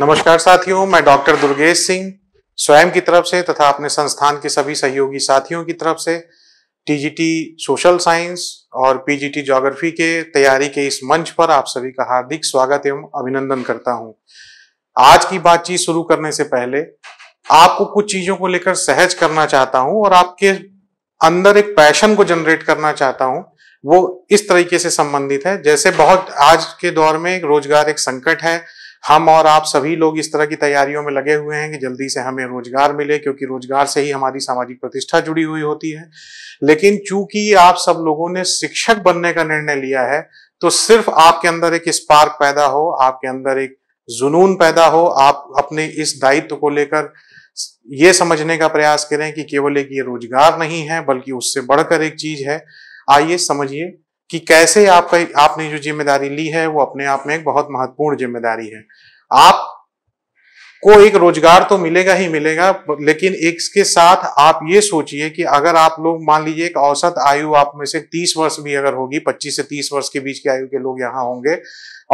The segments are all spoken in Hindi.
नमस्कार साथियों मैं डॉक्टर दुर्गेश सिंह स्वयं की तरफ से तथा अपने संस्थान के सभी सहयोगी साथियों की तरफ से टीजीटी सोशल साइंस और पीजीटी ज्योग्राफी के तैयारी के इस मंच पर आप सभी का हार्दिक स्वागत एवं अभिनंदन करता हूं आज की बातचीत शुरू करने से पहले आपको कुछ चीजों को लेकर सहज करना चाहता हूं और आपके अंदर एक पैशन को जनरेट करना चाहता हूं वो इस तरीके से संबंधित है जैसे बहुत आज के दौर में रोजगार एक संकट है हम और आप सभी लोग इस तरह की तैयारियों में लगे हुए हैं कि जल्दी से हमें रोजगार मिले क्योंकि रोजगार से ही हमारी सामाजिक प्रतिष्ठा जुड़ी हुई होती है लेकिन चूंकि आप सब लोगों ने शिक्षक बनने का निर्णय लिया है तो सिर्फ आपके अंदर एक स्पार्क पैदा हो आपके अंदर एक जुनून पैदा हो आप अपने इस दायित्व को लेकर ये समझने का प्रयास करें कि केवल एक ये रोजगार नहीं है बल्कि उससे बढ़कर एक चीज है आइए समझिए कि कैसे आपका आपने जो जिम्मेदारी ली है वो अपने आप में एक बहुत महत्वपूर्ण जिम्मेदारी है आप को एक रोजगार तो मिलेगा ही मिलेगा लेकिन इसके साथ आप ये सोचिए कि अगर आप लोग मान लीजिए एक औसत आयु आप में से 30 वर्ष भी अगर होगी 25 से 30 वर्ष के बीच की आयु के लोग यहाँ होंगे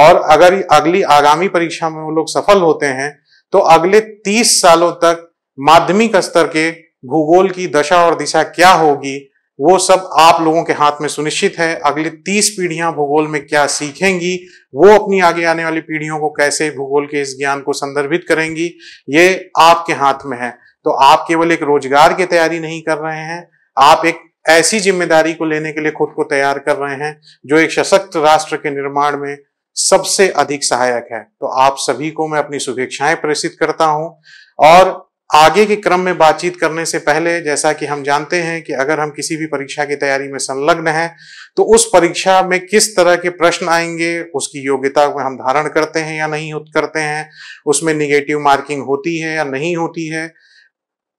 और अगर अगली आगामी परीक्षा में वो लोग सफल होते हैं तो अगले 30 सालों तक माध्यमिक स्तर के भूगोल की दशा और दिशा क्या होगी वो सब आप लोगों के हाथ में सुनिश्चित है अगली तीस पीढ़ियां भूगोल में क्या सीखेंगी वो अपनी आगे आने वाली पीढ़ियों को कैसे भूगोल के इस ज्ञान को संदर्भित करेंगी ये आपके हाथ में है तो आप केवल एक रोजगार की तैयारी नहीं कर रहे हैं आप एक ऐसी जिम्मेदारी को लेने के लिए खुद को तैयार कर रहे हैं जो एक सशक्त राष्ट्र के निर्माण में सबसे अधिक सहायक है तो आप सभी को मैं अपनी शुभेच्छाएं प्रेषित करता हूं और आगे के क्रम में बातचीत करने से पहले जैसा कि हम जानते हैं कि अगर हम किसी भी परीक्षा की तैयारी में संलग्न हैं तो उस परीक्षा में किस तरह के प्रश्न आएंगे उसकी योग्यता में हम धारण करते हैं या नहीं करते हैं उसमें निगेटिव मार्किंग होती है या नहीं होती है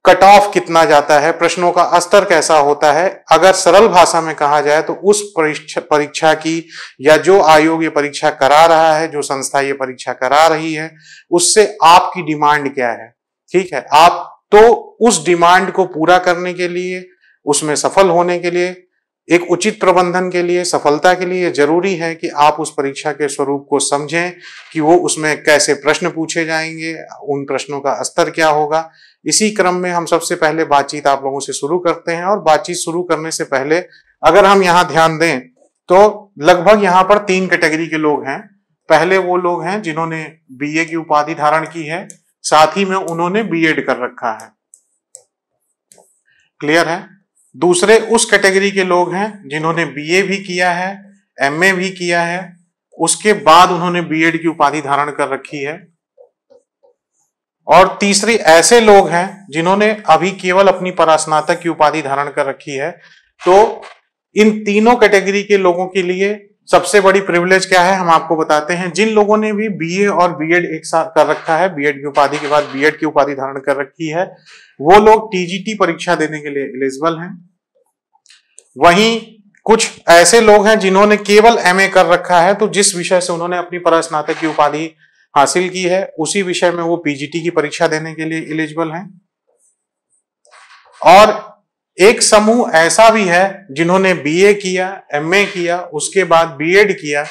कट ऑफ कितना जाता है प्रश्नों का स्तर कैसा होता है अगर सरल भाषा में कहा जाए तो उस परीक्षा परीक्षा की या जो आयोग ये परीक्षा करा रहा है जो संस्था ये परीक्षा करा रही है उससे आपकी डिमांड क्या है ठीक है आप तो उस डिमांड को पूरा करने के लिए उसमें सफल होने के लिए एक उचित प्रबंधन के लिए सफलता के लिए जरूरी है कि आप उस परीक्षा के स्वरूप को समझें कि वो उसमें कैसे प्रश्न पूछे जाएंगे उन प्रश्नों का स्तर क्या होगा इसी क्रम में हम सबसे पहले बातचीत आप लोगों से शुरू करते हैं और बातचीत शुरू करने से पहले अगर हम यहाँ ध्यान दें तो लगभग यहाँ पर तीन कैटेगरी के लोग हैं पहले वो लोग हैं जिन्होंने बी की उपाधि धारण की है साथ ही में उन्होंने बीएड कर रखा है क्लियर है दूसरे उस कैटेगरी के लोग हैं जिन्होंने बीए भी किया है एमए भी किया है उसके बाद उन्होंने बीएड की उपाधि धारण कर रखी है और तीसरी ऐसे लोग हैं जिन्होंने अभी केवल अपनी परास्नातक की उपाधि धारण कर रखी है तो इन तीनों कैटेगरी के लोगों के लिए सबसे बड़ी प्रिविलेज क्या है हम आपको बताते हैं जिन लोगों ने भी बीए और बीएड एक साथ कर रखा है बीएड की उपाधि के बाद बीएड की उपाधि धारण कर रखी है वो लोग टीजीटी परीक्षा देने के लिए एलिजिबल हैं वहीं कुछ ऐसे लोग हैं जिन्होंने केवल एमए कर रखा है तो जिस विषय से उन्होंने अपनी स्नातक की उपाधि हासिल की है उसी विषय में वो पीजीटी की परीक्षा देने के लिए एलिजिबल हैं और एक समूह ऐसा भी है जिन्होंने बीए किया एमए किया उसके बाद बीएड किया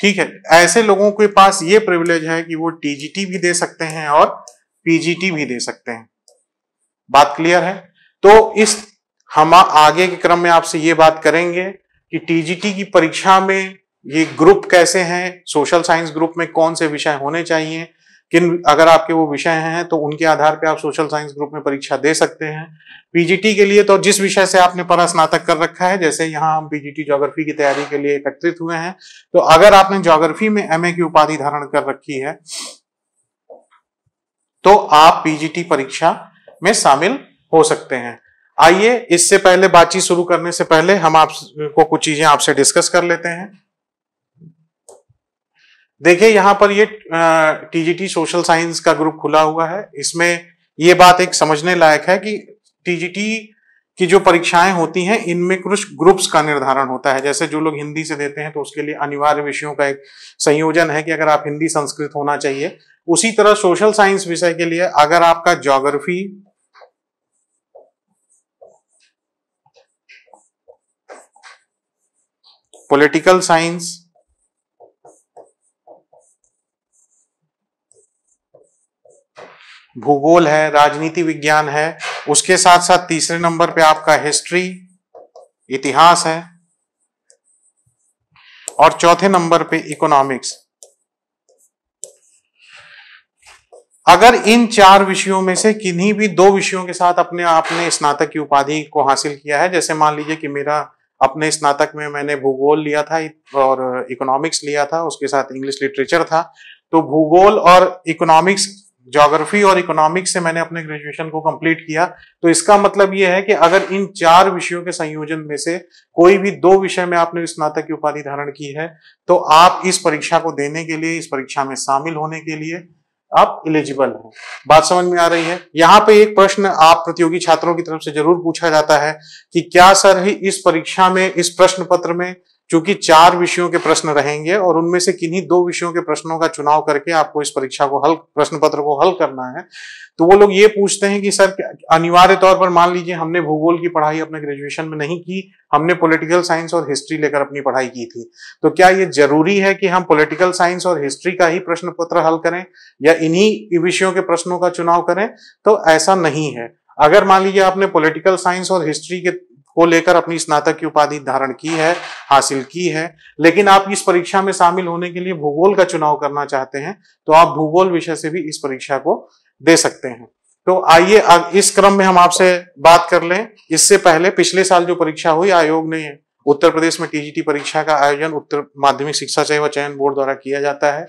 ठीक है ऐसे लोगों के पास ये प्रिविलेज है कि वो टीजीटी भी दे सकते हैं और पीजीटी भी दे सकते हैं बात क्लियर है तो इस हम आगे के क्रम में आपसे ये बात करेंगे कि टीजीटी की परीक्षा में ये ग्रुप कैसे हैं सोशल साइंस ग्रुप में कौन से विषय होने चाहिए किन अगर आपके वो विषय हैं तो उनके आधार पे आप सोशल साइंस ग्रुप में परीक्षा दे सकते हैं पीजीटी के लिए तो जिस विषय से आपने परास्नातक स्नातक कर रखा है जैसे यहाँ हम पीजीटी ज्योग्राफी की तैयारी के लिए एकत्रित हुए हैं तो अगर आपने ज्योग्राफी में एमए की उपाधि धारण कर रखी है तो आप पीजीटी परीक्षा में शामिल हो सकते हैं आइए इससे पहले बातचीत शुरू करने से पहले हम आपको कुछ चीजें आपसे डिस्कस कर लेते हैं देखिए यहां पर ये टीजीटी सोशल साइंस का ग्रुप खुला हुआ है इसमें ये बात एक समझने लायक है कि टीजीटी की जो परीक्षाएं होती हैं इनमें कुछ ग्रुप्स का निर्धारण होता है जैसे जो लोग हिंदी से देते हैं तो उसके लिए अनिवार्य विषयों का एक संयोजन है कि अगर आप हिंदी संस्कृत होना चाहिए उसी तरह सोशल साइंस विषय के लिए अगर आपका ज्योग्राफी पॉलिटिकल साइंस भूगोल है राजनीति विज्ञान है उसके साथ साथ तीसरे नंबर पे आपका हिस्ट्री इतिहास है और चौथे नंबर पे इकोनॉमिक्स अगर इन चार विषयों में से किन्हीं भी दो विषयों के साथ अपने आपने स्नातक की उपाधि को हासिल किया है जैसे मान लीजिए कि मेरा अपने स्नातक में मैंने भूगोल लिया था और इकोनॉमिक्स लिया था उसके साथ इंग्लिश लिटरेचर था तो भूगोल और इकोनॉमिक्स जोग्राफी और इकोनॉमिक्स से मैंने अपने ग्रेजुएशन को कंप्लीट किया तो इसका मतलब यह है कि अगर इन चार विषयों के संयोजन में से कोई भी दो विषय में आपने स्नातक की उपाधि धारण की है तो आप इस परीक्षा को देने के लिए इस परीक्षा में शामिल होने के लिए आप इलिजिबल हो बात समझ में आ रही है यहाँ पे एक प्रश्न आप प्रतियोगी छात्रों की तरफ से जरूर पूछा जाता है कि क्या सर ही इस परीक्षा में इस प्रश्न पत्र में क्योंकि चार विषयों के प्रश्न रहेंगे और उनमें से किन्हीं दो विषयों के प्रश्नों का चुनाव करके आपको इस परीक्षा को हल प्रश्न पत्र को हल करना है तो वो लोग ये पूछते हैं कि सर अनिवार्य तौर पर मान लीजिए हमने भूगोल की पढ़ाई अपने ग्रेजुएशन में नहीं की हमने पॉलिटिकल साइंस और हिस्ट्री लेकर अपनी पढ़ाई की थी तो क्या ये जरूरी है कि हम पॉलिटिकल साइंस और हिस्ट्री का ही प्रश्न पत्र हल करें या इन्हीं विषयों के प्रश्नों का चुनाव करें तो ऐसा नहीं है अगर मान लीजिए आपने पॉलिटिकल साइंस और हिस्ट्री के को लेकर अपनी स्नातक की उपाधि धारण की है हासिल की है लेकिन आप इस परीक्षा में शामिल होने के लिए भूगोल का चुनाव करना चाहते हैं तो आप भूगोल विषय से भी इस परीक्षा को दे सकते हैं तो आइए इस क्रम में हम आपसे बात कर लें इससे पहले पिछले साल जो परीक्षा हुई आयोग ने उत्तर प्रदेश में टीजीटी परीक्षा का आयोजन उत्तर माध्यमिक शिक्षा सेवा चयन बोर्ड द्वारा किया जाता है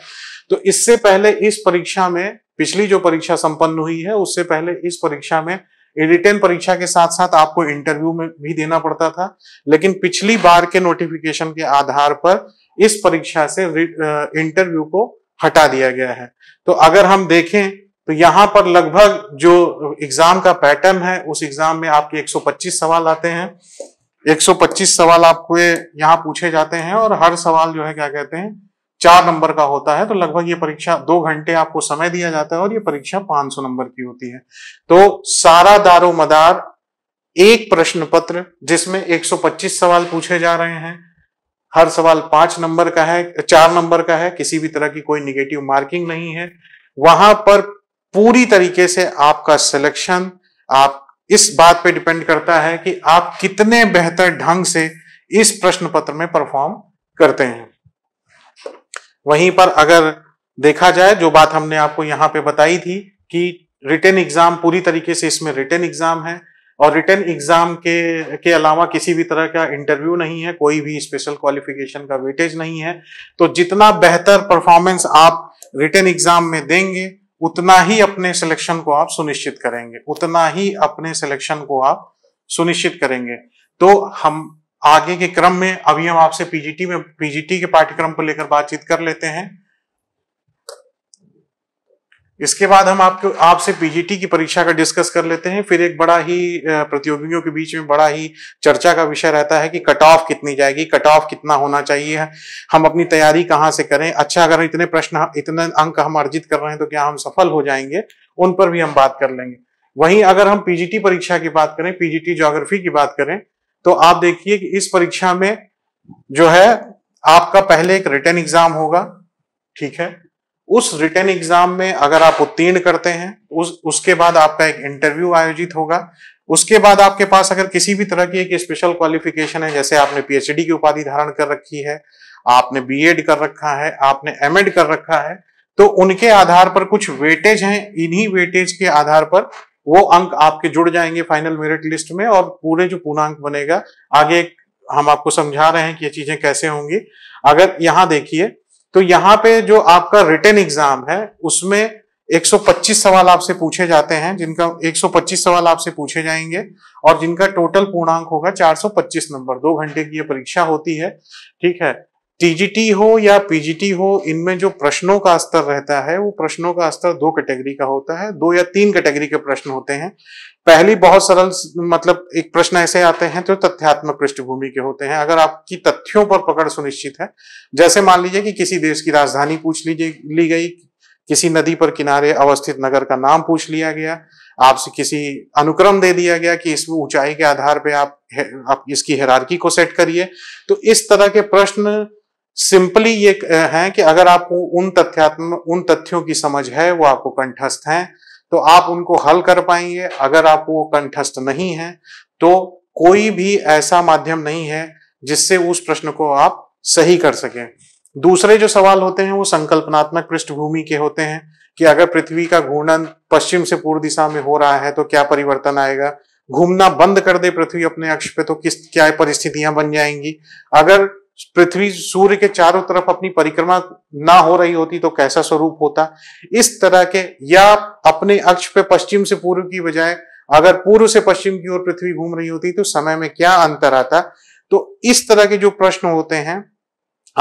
तो इससे पहले इस परीक्षा में पिछली जो परीक्षा संपन्न हुई है उससे पहले इस परीक्षा में रिटर्न परीक्षा के साथ साथ आपको इंटरव्यू में भी देना पड़ता था लेकिन पिछली बार के नोटिफिकेशन के आधार पर इस परीक्षा से इंटरव्यू को हटा दिया गया है तो अगर हम देखें तो यहाँ पर लगभग जो एग्जाम का पैटर्न है उस एग्जाम में आपके 125 सवाल आते हैं 125 सवाल आपको यहाँ पूछे जाते हैं और हर सवाल जो है क्या कहते हैं चार नंबर का होता है तो लगभग ये परीक्षा दो घंटे आपको समय दिया जाता है और ये परीक्षा 500 नंबर की होती है तो सारा दारो मदार एक प्रश्न पत्र जिसमें 125 सवाल पूछे जा रहे हैं हर सवाल पांच नंबर का है चार नंबर का है किसी भी तरह की कोई निगेटिव मार्किंग नहीं है वहां पर पूरी तरीके से आपका सिलेक्शन आप इस बात पे डिपेंड करता है कि आप कितने बेहतर ढंग से इस प्रश्न पत्र में परफॉर्म करते हैं वहीं पर अगर देखा जाए जो बात हमने आपको यहाँ पे बताई थी कि रिटर्न एग्जाम पूरी तरीके से इसमें रिटर्न एग्जाम है और रिटर्न एग्जाम के के अलावा किसी भी तरह का इंटरव्यू नहीं है कोई भी स्पेशल क्वालिफिकेशन का वेटेज नहीं है तो जितना बेहतर परफॉर्मेंस आप रिटर्न एग्जाम में देंगे उतना ही अपने सिलेक्शन को आप सुनिश्चित करेंगे उतना ही अपने सिलेक्शन को आप सुनिश्चित करेंगे तो हम आगे के क्रम में अभी हम आपसे पीजीटी में पीजीटी के पाठ्यक्रम को लेकर बातचीत कर लेते हैं इसके बाद हम आपको आपसे पीजीटी की परीक्षा का डिस्कस कर लेते हैं फिर एक बड़ा ही प्रतियोगियों के बीच में बड़ा ही चर्चा का विषय रहता है कि कट ऑफ कितनी जाएगी कट ऑफ कितना होना चाहिए हम अपनी तैयारी कहाँ से करें अच्छा अगर इतने प्रश्न इतने अंक हम अर्जित कर रहे हैं तो क्या हम सफल हो जाएंगे उन पर भी हम बात कर लेंगे वहीं अगर हम पीजीटी परीक्षा की बात करें पीजीटी ज्योग्राफी की बात करें तो आप देखिए कि इस परीक्षा में जो है आपका पहले एक रिटर्न एग्जाम होगा ठीक है उस रिटर्न एग्जाम में अगर आप उत्तीर्ण करते हैं उस उसके बाद आपका एक इंटरव्यू आयोजित होगा उसके बाद आपके पास अगर किसी भी तरह की एक स्पेशल क्वालिफिकेशन है जैसे आपने पीएचडी की उपाधि धारण कर रखी है आपने बीएड कर रखा है आपने एमएड कर रखा है तो उनके आधार पर कुछ वेटेज हैं इन्हीं वेटेज के आधार पर वो अंक आपके जुड़ जाएंगे फाइनल मेरिट लिस्ट में और पूरे जो पूर्णांक बनेगा आगे हम आपको समझा रहे हैं कि ये चीजें कैसे होंगी अगर यहां देखिए तो यहाँ पे जो आपका रिटर्न एग्जाम है उसमें 125 सवाल आपसे पूछे जाते हैं जिनका 125 सवाल आपसे पूछे जाएंगे और जिनका टोटल पूर्णांक होगा 425 नंबर दो घंटे की ये परीक्षा होती है ठीक है टीजीटी हो या पीजीटी हो इनमें जो प्रश्नों का स्तर रहता है वो प्रश्नों का स्तर दो कैटेगरी का होता है दो या तीन कैटेगरी के प्रश्न होते हैं पहली बहुत सरल मतलब एक प्रश्न ऐसे आते हैं जो तो तथ्यात्मक पृष्ठभूमि के होते हैं अगर आपकी तथ्यों पर पकड़ सुनिश्चित है जैसे मान लीजिए कि किसी देश की राजधानी पूछ लीजिए ली गई किसी नदी पर किनारे अवस्थित नगर का नाम पूछ लिया गया आपसे किसी अनुक्रम दे दिया गया कि इस ऊंचाई के आधार पर आप आप इसकी हेरारकी को सेट करिए तो इस तरह के प्रश्न सिंपली ये है कि अगर आपको उन तथ्यात्म उन तथ्यों की समझ है वो आपको कंठस्थ हैं तो आप उनको हल कर पाएंगे अगर आपको वो कंठस्थ नहीं है तो कोई भी ऐसा माध्यम नहीं है जिससे उस प्रश्न को आप सही कर सकें दूसरे जो सवाल होते हैं वो संकल्पनात्मक पृष्ठभूमि के होते हैं कि अगर पृथ्वी का घूर्णन पश्चिम से पूर्व दिशा में हो रहा है तो क्या परिवर्तन आएगा घूमना बंद कर दे पृथ्वी अपने अक्ष पे तो किस क्या परिस्थितियां बन जाएंगी अगर पृथ्वी सूर्य के चारों तरफ अपनी परिक्रमा ना हो रही होती तो कैसा स्वरूप होता इस तरह के या अपने अक्ष पे पश्चिम से पूर्व की बजाय अगर पूर्व से पश्चिम की ओर पृथ्वी घूम रही होती तो समय में क्या अंतर आता तो इस तरह के जो प्रश्न होते हैं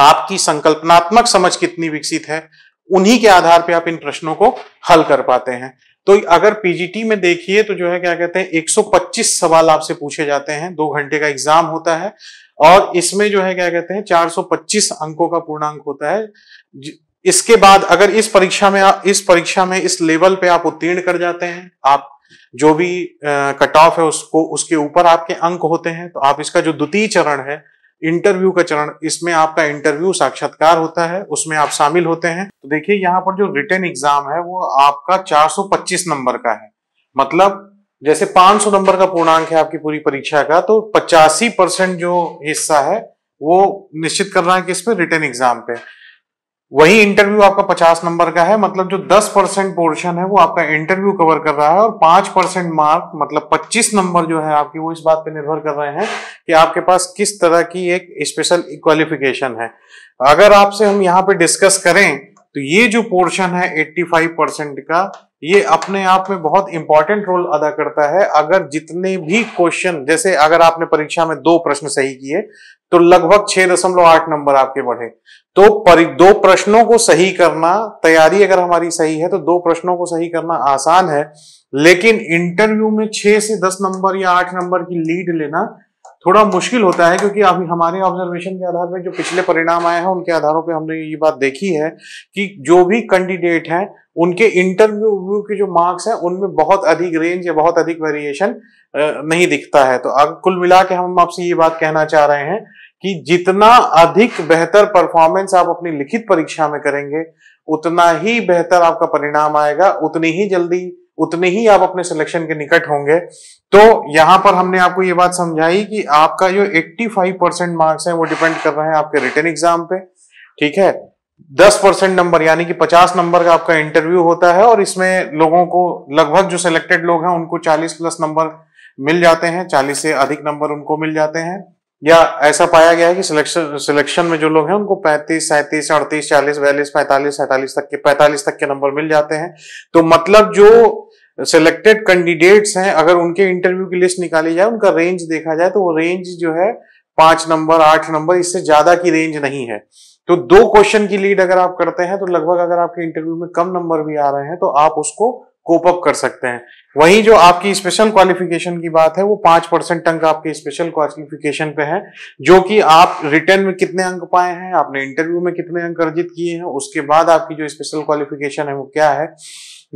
आपकी संकल्पनात्मक समझ कितनी विकसित है उन्हीं के आधार पर आप इन प्रश्नों को हल कर पाते हैं तो अगर पीजीटी में देखिए तो जो है क्या कहते हैं 125 सवाल आपसे पूछे जाते हैं दो घंटे का एग्जाम होता है और इसमें जो है क्या कहते हैं 425 अंकों का पूर्णांक होता है इसके बाद अगर इस परीक्षा में आप इस परीक्षा में इस लेवल पे आप उत्तीर्ण कर जाते हैं आप जो भी कट ऑफ है उसको उसके ऊपर आपके अंक होते हैं तो आप इसका जो द्वितीय चरण है इंटरव्यू का चरण इसमें आपका इंटरव्यू साक्षात्कार होता है उसमें आप शामिल होते हैं तो देखिए यहाँ पर जो रिटर्न एग्जाम है वो आपका 425 नंबर का है मतलब जैसे 500 नंबर का पूर्णांक है आपकी पूरी परीक्षा का तो पचासी परसेंट जो हिस्सा है वो निश्चित करना है कि इसमें रिटर्न एग्जाम पे वही इंटरव्यू आपका 50 नंबर का है मतलब जो 10 परसेंट पोर्शन है वो आपका इंटरव्यू कवर कर रहा है और 5 परसेंट मार्क मतलब 25 नंबर जो है आपकी वो इस बात पे निर्भर कर रहे हैं कि आपके पास किस तरह की एक स्पेशल क्वालिफिकेशन है अगर आपसे हम यहाँ पे डिस्कस करें तो ये जो पोर्शन है 85 परसेंट का ये अपने आप में बहुत इंपॉर्टेंट रोल अदा करता है अगर जितने भी क्वेश्चन जैसे अगर आपने परीक्षा में दो प्रश्न सही किए तो लगभग छह दशमलव आठ नंबर आपके बढ़े तो दो प्रश्नों को सही करना तैयारी अगर हमारी सही है तो दो प्रश्नों को सही करना आसान है लेकिन इंटरव्यू में छह से दस नंबर या आठ नंबर की लीड लेना थोड़ा मुश्किल होता है क्योंकि अभी हमारे ऑब्जर्वेशन के आधार पर जो पिछले परिणाम आए हैं उनके आधारों पे हमने ये बात देखी है कि जो भी कैंडिडेट हैं उनके इंटरव्यू के जो मार्क्स हैं उनमें बहुत अधिक रेंज या बहुत अधिक वेरिएशन नहीं दिखता है तो अब कुल मिला के हम आपसे ये बात कहना चाह रहे हैं कि जितना अधिक बेहतर परफॉर्मेंस आप अपनी लिखित परीक्षा में करेंगे उतना ही बेहतर आपका परिणाम आएगा उतनी ही जल्दी उतने ही आप अपने सिलेक्शन के निकट होंगे तो यहां पर हमने आपको ये बात समझाई कि आपका जो 85 परसेंट मार्क्स है वो डिपेंड कर रहे हैं आपके रिटर्न एग्जाम पे ठीक है 10 परसेंट नंबर यानी कि 50 नंबर का आपका इंटरव्यू होता है और इसमें लोगों को लगभग जो सिलेक्टेड लोग हैं उनको 40 प्लस नंबर मिल जाते हैं 40 से अधिक नंबर उनको मिल जाते हैं या ऐसा पाया गया है कि सिलेक्शन सिलेक्शन में जो लोग हैं उनको 35, सैंतीस अड़तीस चालीस बयालीस पैंतालीस सैंतालीस तक के पैंतालीस तक के नंबर मिल जाते हैं तो मतलब जो सिलेक्टेड कैंडिडेट्स हैं अगर उनके इंटरव्यू की लिस्ट निकाली जाए उनका रेंज देखा जाए तो वो रेंज जो है पांच नंबर आठ नंबर इससे ज्यादा की रेंज नहीं है तो दो क्वेश्चन की लीड अगर आप करते हैं तो लगभग अगर आपके इंटरव्यू में कम नंबर भी आ रहे हैं तो आप उसको कोप अप कर सकते हैं वहीं जो आपकी स्पेशल क्वालिफिकेशन की बात है वो पांच परसेंट अंक आपके स्पेशल क्वालिफिकेशन पे है जो कि आप रिटर्न में कितने अंक पाए हैं आपने इंटरव्यू में कितने अंक अर्जित किए हैं उसके बाद आपकी जो स्पेशल क्वालिफिकेशन है वो क्या है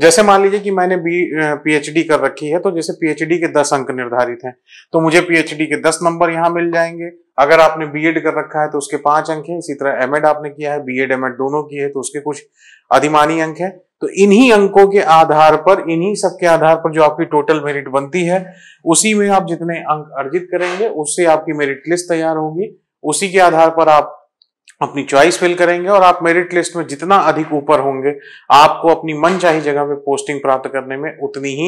जैसे मान लीजिए कि मैंने बी पीएचडी कर रखी है तो जैसे पीएचडी के दस अंक निर्धारित हैं तो मुझे पीएचडी के दस नंबर यहाँ मिल जाएंगे अगर आपने बीएड कर रखा है तो उसके पांच अंक हैं इसी तरह एमएड आपने किया है बीएड एमएड दोनों किए हैं तो उसके कुछ अधिमानी अंक हैं तो इन्हीं अंकों के आधार पर इन्हीं सब के आधार पर जो आपकी टोटल मेरिट बनती है उसी में आप जितने अंक अर्जित करेंगे उससे आपकी मेरिट लिस्ट तैयार होगी उसी के आधार पर आप अपनी चॉइस फिल करेंगे और आप मेरिट लिस्ट में जितना अधिक ऊपर होंगे आपको अपनी मन चाहिए जगह पे पोस्टिंग प्राप्त करने में उतनी ही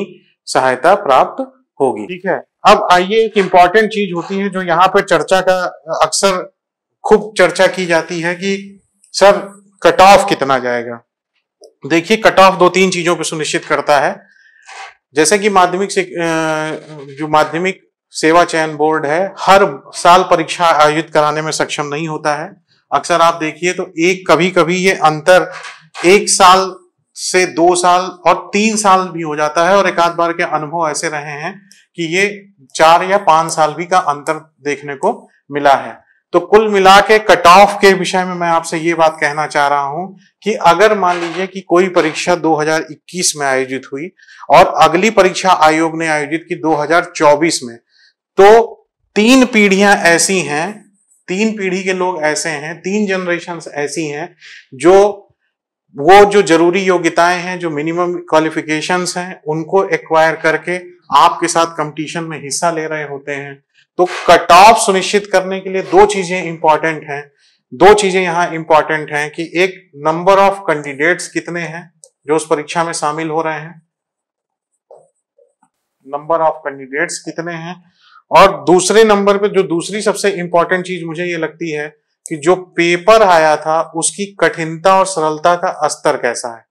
सहायता प्राप्त होगी ठीक है अब आइए एक इम्पॉर्टेंट चीज होती है जो यहाँ पर चर्चा का अक्सर खूब चर्चा की जाती है कि सर कट ऑफ कितना जाएगा देखिए कट ऑफ दो तीन चीजों पर सुनिश्चित करता है जैसे कि माध्यमिक से जो माध्यमिक सेवा चयन बोर्ड है हर साल परीक्षा आयोजित कराने में सक्षम नहीं होता है अक्सर आप देखिए तो एक कभी कभी ये अंतर एक साल से दो साल और तीन साल भी हो जाता है और एक आध बार के अनुभव ऐसे रहे हैं कि ये चार या पांच साल भी का अंतर देखने को मिला है तो कुल मिला के कट ऑफ के विषय में मैं आपसे ये बात कहना चाह रहा हूं कि अगर मान लीजिए कि कोई परीक्षा 2021 में आयोजित हुई और अगली परीक्षा आयोग ने आयोजित की 2024 में तो तीन पीढ़ियां ऐसी हैं तीन पीढ़ी के लोग ऐसे हैं तीन जनरेशन ऐसी हैं जो वो जो जरूरी योग्यताएं हैं जो मिनिमम क्वालिफिकेशन हैं उनको एक्वायर करके आपके साथ कंपटीशन में हिस्सा ले रहे होते हैं तो कट ऑफ सुनिश्चित करने के लिए दो चीजें इंपॉर्टेंट हैं दो चीजें यहां इंपॉर्टेंट हैं कि एक नंबर ऑफ कैंडिडेट्स कितने हैं जो उस परीक्षा में शामिल हो रहे हैं नंबर ऑफ कैंडिडेट्स कितने हैं और दूसरे नंबर पे जो दूसरी सबसे इंपॉर्टेंट चीज मुझे ये लगती है कि जो पेपर आया था उसकी कठिनता और सरलता का स्तर कैसा है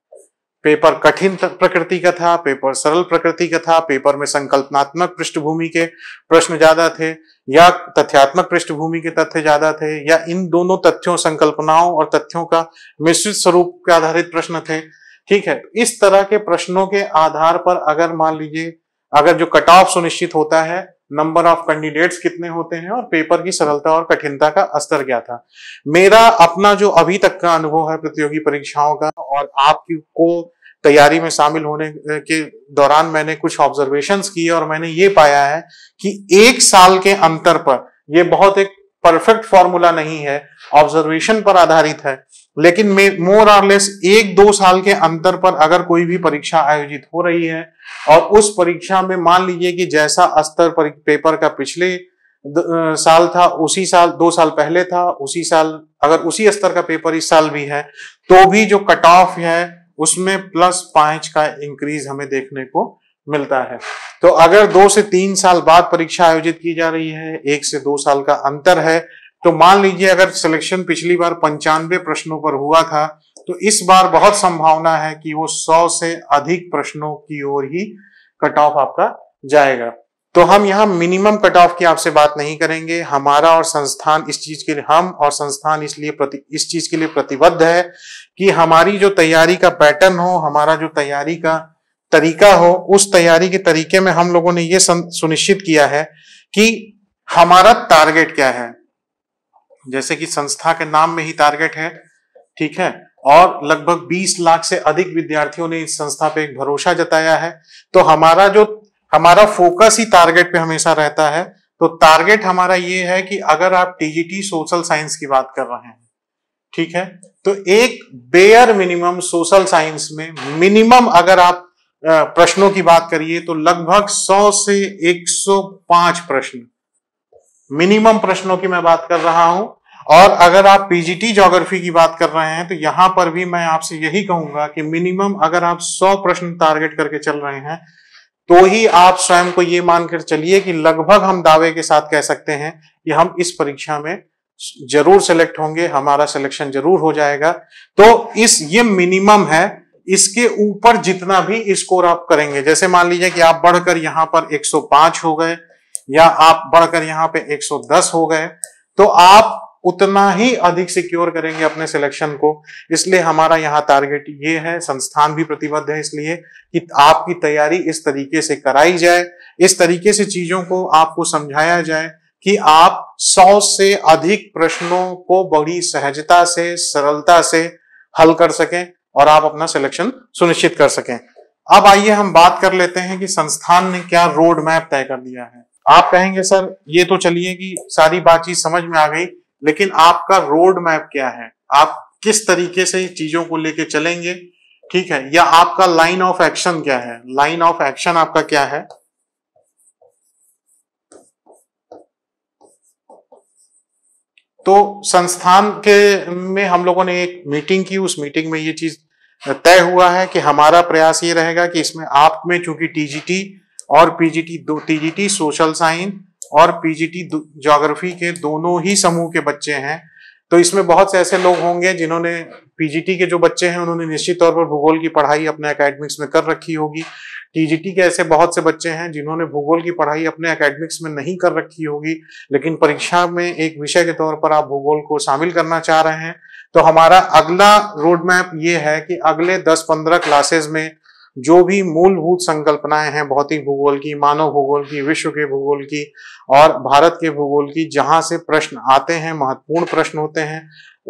पेपर कठिन प्रकृति का था पेपर सरल प्रकृति का था पेपर में संकल्पनात्मक पृष्ठभूमि के प्रश्न ज्यादा थे या तथ्यात्मक पृष्ठभूमि के तथ्य ज्यादा थे या इन दोनों तथ्यों संकल्पनाओं और तथ्यों का मिश्रित स्वरूप के आधारित प्रश्न थे ठीक है इस तरह के प्रश्नों के आधार पर अगर मान लीजिए अगर जो कट ऑफ सुनिश्चित होता है नंबर ऑफ कैंडिडेट्स कितने होते हैं और पेपर की सरलता और कठिनता का स्तर क्या था मेरा अपना जो अभी तक का अनुभव है प्रतियोगी परीक्षाओं का और आपको तैयारी में शामिल होने के दौरान मैंने कुछ ऑब्जर्वेशंस किए और मैंने ये पाया है कि एक साल के अंतर पर यह बहुत एक परफेक्ट फॉर्मूला नहीं है ऑब्जर्वेशन पर आधारित है लेकिन मोर और लेस एक दो साल के अंतर पर अगर कोई भी परीक्षा आयोजित हो रही है और उस परीक्षा में मान लीजिए कि जैसा स्तर पेपर का पिछले साल था उसी साल दो साल पहले था उसी साल अगर उसी स्तर का पेपर इस साल भी है तो भी जो कट ऑफ है उसमें प्लस पांच का इंक्रीज हमें देखने को मिलता है तो अगर दो से तीन साल बाद परीक्षा आयोजित की जा रही है एक से दो साल का अंतर है तो मान लीजिए अगर सिलेक्शन पिछली बार पंचानवे प्रश्नों पर हुआ था तो इस बार बहुत संभावना है कि वो सौ से अधिक प्रश्नों की ओर ही कट ऑफ आपका जाएगा तो हम यहाँ मिनिमम कट ऑफ की आपसे बात नहीं करेंगे हमारा और संस्थान इस चीज के लिए हम और संस्थान इसलिए प्रति इस चीज के लिए प्रतिबद्ध है कि हमारी जो तैयारी का पैटर्न हो हमारा जो तैयारी का तरीका हो उस तैयारी के तरीके में हम लोगों ने ये सुनिश्चित किया है कि हमारा टारगेट क्या है जैसे कि संस्था के नाम में ही टारगेट है ठीक है और लगभग 20 लाख से अधिक विद्यार्थियों ने इस संस्था पे एक भरोसा जताया है तो हमारा जो हमारा फोकस ही टारगेट पे हमेशा रहता है तो टारगेट हमारा ये है कि अगर आप टीजीटी सोशल साइंस की बात कर रहे हैं ठीक है तो एक बेयर मिनिमम सोशल साइंस में मिनिमम अगर आप प्रश्नों की बात करिए तो लगभग 100 से 105 प्रश्न मिनिमम प्रश्नों की मैं बात कर रहा हूं और अगर आप पीजीटी जोग्राफी की बात कर रहे हैं तो यहां पर भी मैं आपसे यही कहूंगा कि मिनिमम अगर आप 100 प्रश्न टारगेट करके चल रहे हैं तो ही आप स्वयं को ये मानकर चलिए कि लगभग हम दावे के साथ कह सकते हैं कि हम इस परीक्षा में जरूर सिलेक्ट होंगे हमारा सिलेक्शन जरूर हो जाएगा तो इस ये मिनिमम है इसके ऊपर जितना भी स्कोर आप करेंगे जैसे मान लीजिए कि आप बढ़कर यहां पर 105 हो गए या आप बढ़कर यहां पे 110 हो गए तो आप उतना ही अधिक सिक्योर करेंगे अपने सिलेक्शन को इसलिए हमारा यहाँ टारगेट ये है संस्थान भी प्रतिबद्ध है इसलिए कि आपकी तैयारी इस तरीके से कराई जाए इस तरीके से चीजों को आपको समझाया जाए कि आप सौ से अधिक प्रश्नों को बड़ी सहजता से सरलता से हल कर सकें और आप अपना सिलेक्शन सुनिश्चित कर सकें अब आइए हम बात कर लेते हैं कि संस्थान ने क्या रोड मैप तय कर दिया है आप कहेंगे सर ये तो चलिए कि सारी बातचीत समझ में आ गई लेकिन आपका रोड मैप क्या है आप किस तरीके से चीजों को लेके चलेंगे ठीक है या आपका लाइन ऑफ एक्शन क्या है लाइन ऑफ एक्शन आपका क्या है तो संस्थान के में हम लोगों ने एक मीटिंग की उस मीटिंग में ये चीज तय हुआ है कि हमारा प्रयास ये रहेगा कि इसमें आप में चूंकि टीजीटी और पीजीटी दो टीजीटी सोशल साइंस और पीजीटी ज्योग्राफी के दोनों ही समूह के बच्चे हैं तो इसमें बहुत से ऐसे लोग होंगे जिन्होंने पीजीटी के जो बच्चे हैं उन्होंने निश्चित तौर पर भूगोल की पढ़ाई अपने अकेडमिक्स में कर रखी होगी टीजीटी के ऐसे बहुत से बच्चे हैं जिन्होंने भूगोल की पढ़ाई अपने अकेडमिक्स में नहीं कर रखी होगी लेकिन परीक्षा में एक विषय के तौर पर आप भूगोल को शामिल करना चाह रहे हैं तो हमारा अगला रोड मैप ये है कि अगले 10-15 क्लासेस में जो भी मूलभूत संकल्पनाएं हैं भौतिक भूगोल की मानव भूगोल की विश्व के भूगोल की और भारत के भूगोल की जहां से प्रश्न आते हैं महत्वपूर्ण प्रश्न होते हैं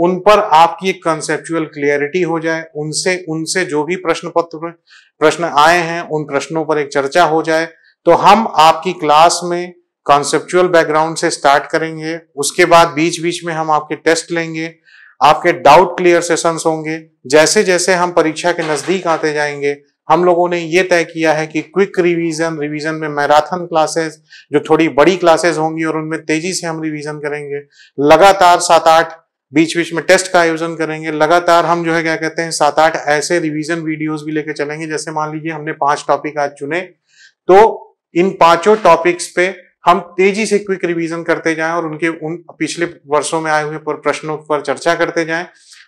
उन पर आपकी एक कंसेप्चुअल क्लियरिटी हो जाए उनसे उनसे जो भी प्रश्न पत्र प्रश्न आए हैं उन प्रश्नों पर एक चर्चा हो जाए तो हम आपकी क्लास में कॉन्सेप्चुअल बैकग्राउंड से स्टार्ट करेंगे उसके बाद बीच बीच में हम आपके टेस्ट लेंगे आपके डाउट क्लियर सेशंस होंगे जैसे जैसे हम परीक्षा के नजदीक आते जाएंगे हम लोगों ने ये तय किया है कि क्विक रिवीजन रिवीजन में मैराथन क्लासेस जो थोड़ी बड़ी क्लासेस होंगी और उनमें तेजी से हम रिवीजन करेंगे लगातार सात आठ बीच बीच में टेस्ट का आयोजन करेंगे लगातार हम जो है क्या कहते हैं सात आठ ऐसे रिवीजन वीडियोस भी लेकर चलेंगे जैसे मान लीजिए हमने पांच टॉपिक आज चुने तो इन पांचों टॉपिक्स पे हम तेजी से क्विक रिवीजन करते जाएं और उनके उन पिछले वर्षों में आए हुए प्रश्नों पर चर्चा करते जाएं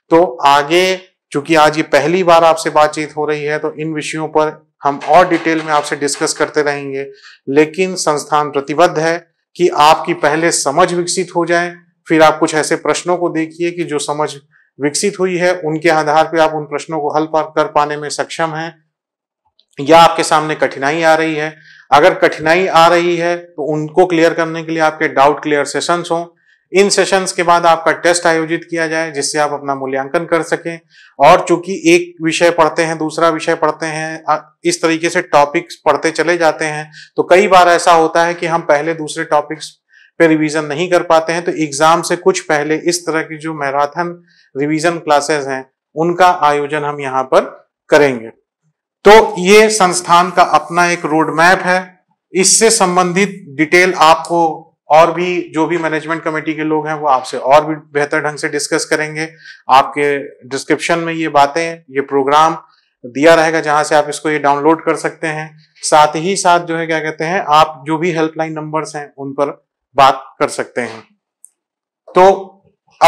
तो आगे चूंकि आज ये पहली बार आपसे बातचीत हो रही है तो इन विषयों पर हम और डिटेल में आपसे डिस्कस करते रहेंगे लेकिन संस्थान प्रतिबद्ध है कि आपकी पहले समझ विकसित हो जाए फिर आप कुछ ऐसे प्रश्नों को देखिए कि जो समझ विकसित हुई है उनके आधार पर आप उन प्रश्नों को हल कर पाने में सक्षम हैं या आपके सामने कठिनाई आ रही है अगर कठिनाई आ रही है तो उनको क्लियर करने के लिए आपके डाउट क्लियर सेशंस हों इन सेशंस के बाद आपका टेस्ट आयोजित किया जाए जिससे आप अपना मूल्यांकन कर सकें और चूंकि एक विषय पढ़ते हैं दूसरा विषय पढ़ते हैं इस तरीके से टॉपिक्स पढ़ते चले जाते हैं तो कई बार ऐसा होता है कि हम पहले दूसरे टॉपिक्स पे रिवीजन नहीं कर पाते हैं तो एग्जाम से कुछ पहले इस तरह की जो मैराथन रिवीजन क्लासेस हैं उनका आयोजन हम यहाँ पर करेंगे तो ये संस्थान का अपना एक रोड मैप है इससे संबंधित डिटेल आपको और भी जो भी मैनेजमेंट कमेटी के लोग हैं वो आपसे और भी बेहतर ढंग से डिस्कस करेंगे आपके डिस्क्रिप्शन में ये बातें ये प्रोग्राम दिया रहेगा जहां से आप इसको ये डाउनलोड कर सकते हैं साथ ही साथ जो है क्या कहते हैं आप जो भी हेल्पलाइन नंबर्स हैं उन पर बात कर सकते हैं तो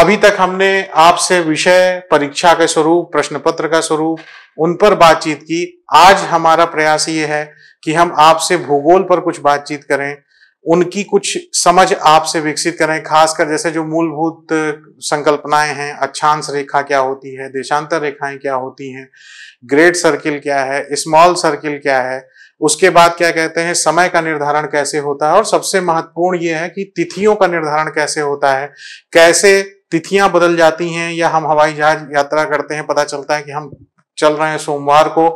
अभी तक हमने आपसे विषय परीक्षा के स्वरूप प्रश्न पत्र का स्वरूप उन पर बातचीत की आज हमारा प्रयास ये है कि हम आपसे भूगोल पर कुछ बातचीत करें उनकी कुछ समझ आपसे विकसित करें खासकर जैसे जो मूलभूत संकल्पनाएं हैं अक्षांश रेखा क्या होती है देशांतर रेखाएं क्या होती हैं ग्रेट सर्किल क्या है स्मॉल सर्किल क्या है उसके बाद क्या कहते हैं समय का निर्धारण कैसे होता है और सबसे महत्वपूर्ण ये है कि तिथियों का निर्धारण कैसे होता है कैसे तिथियां बदल जाती हैं या हम हवाई जहाज यात्रा करते हैं पता चलता है कि हम चल रहे हैं सोमवार को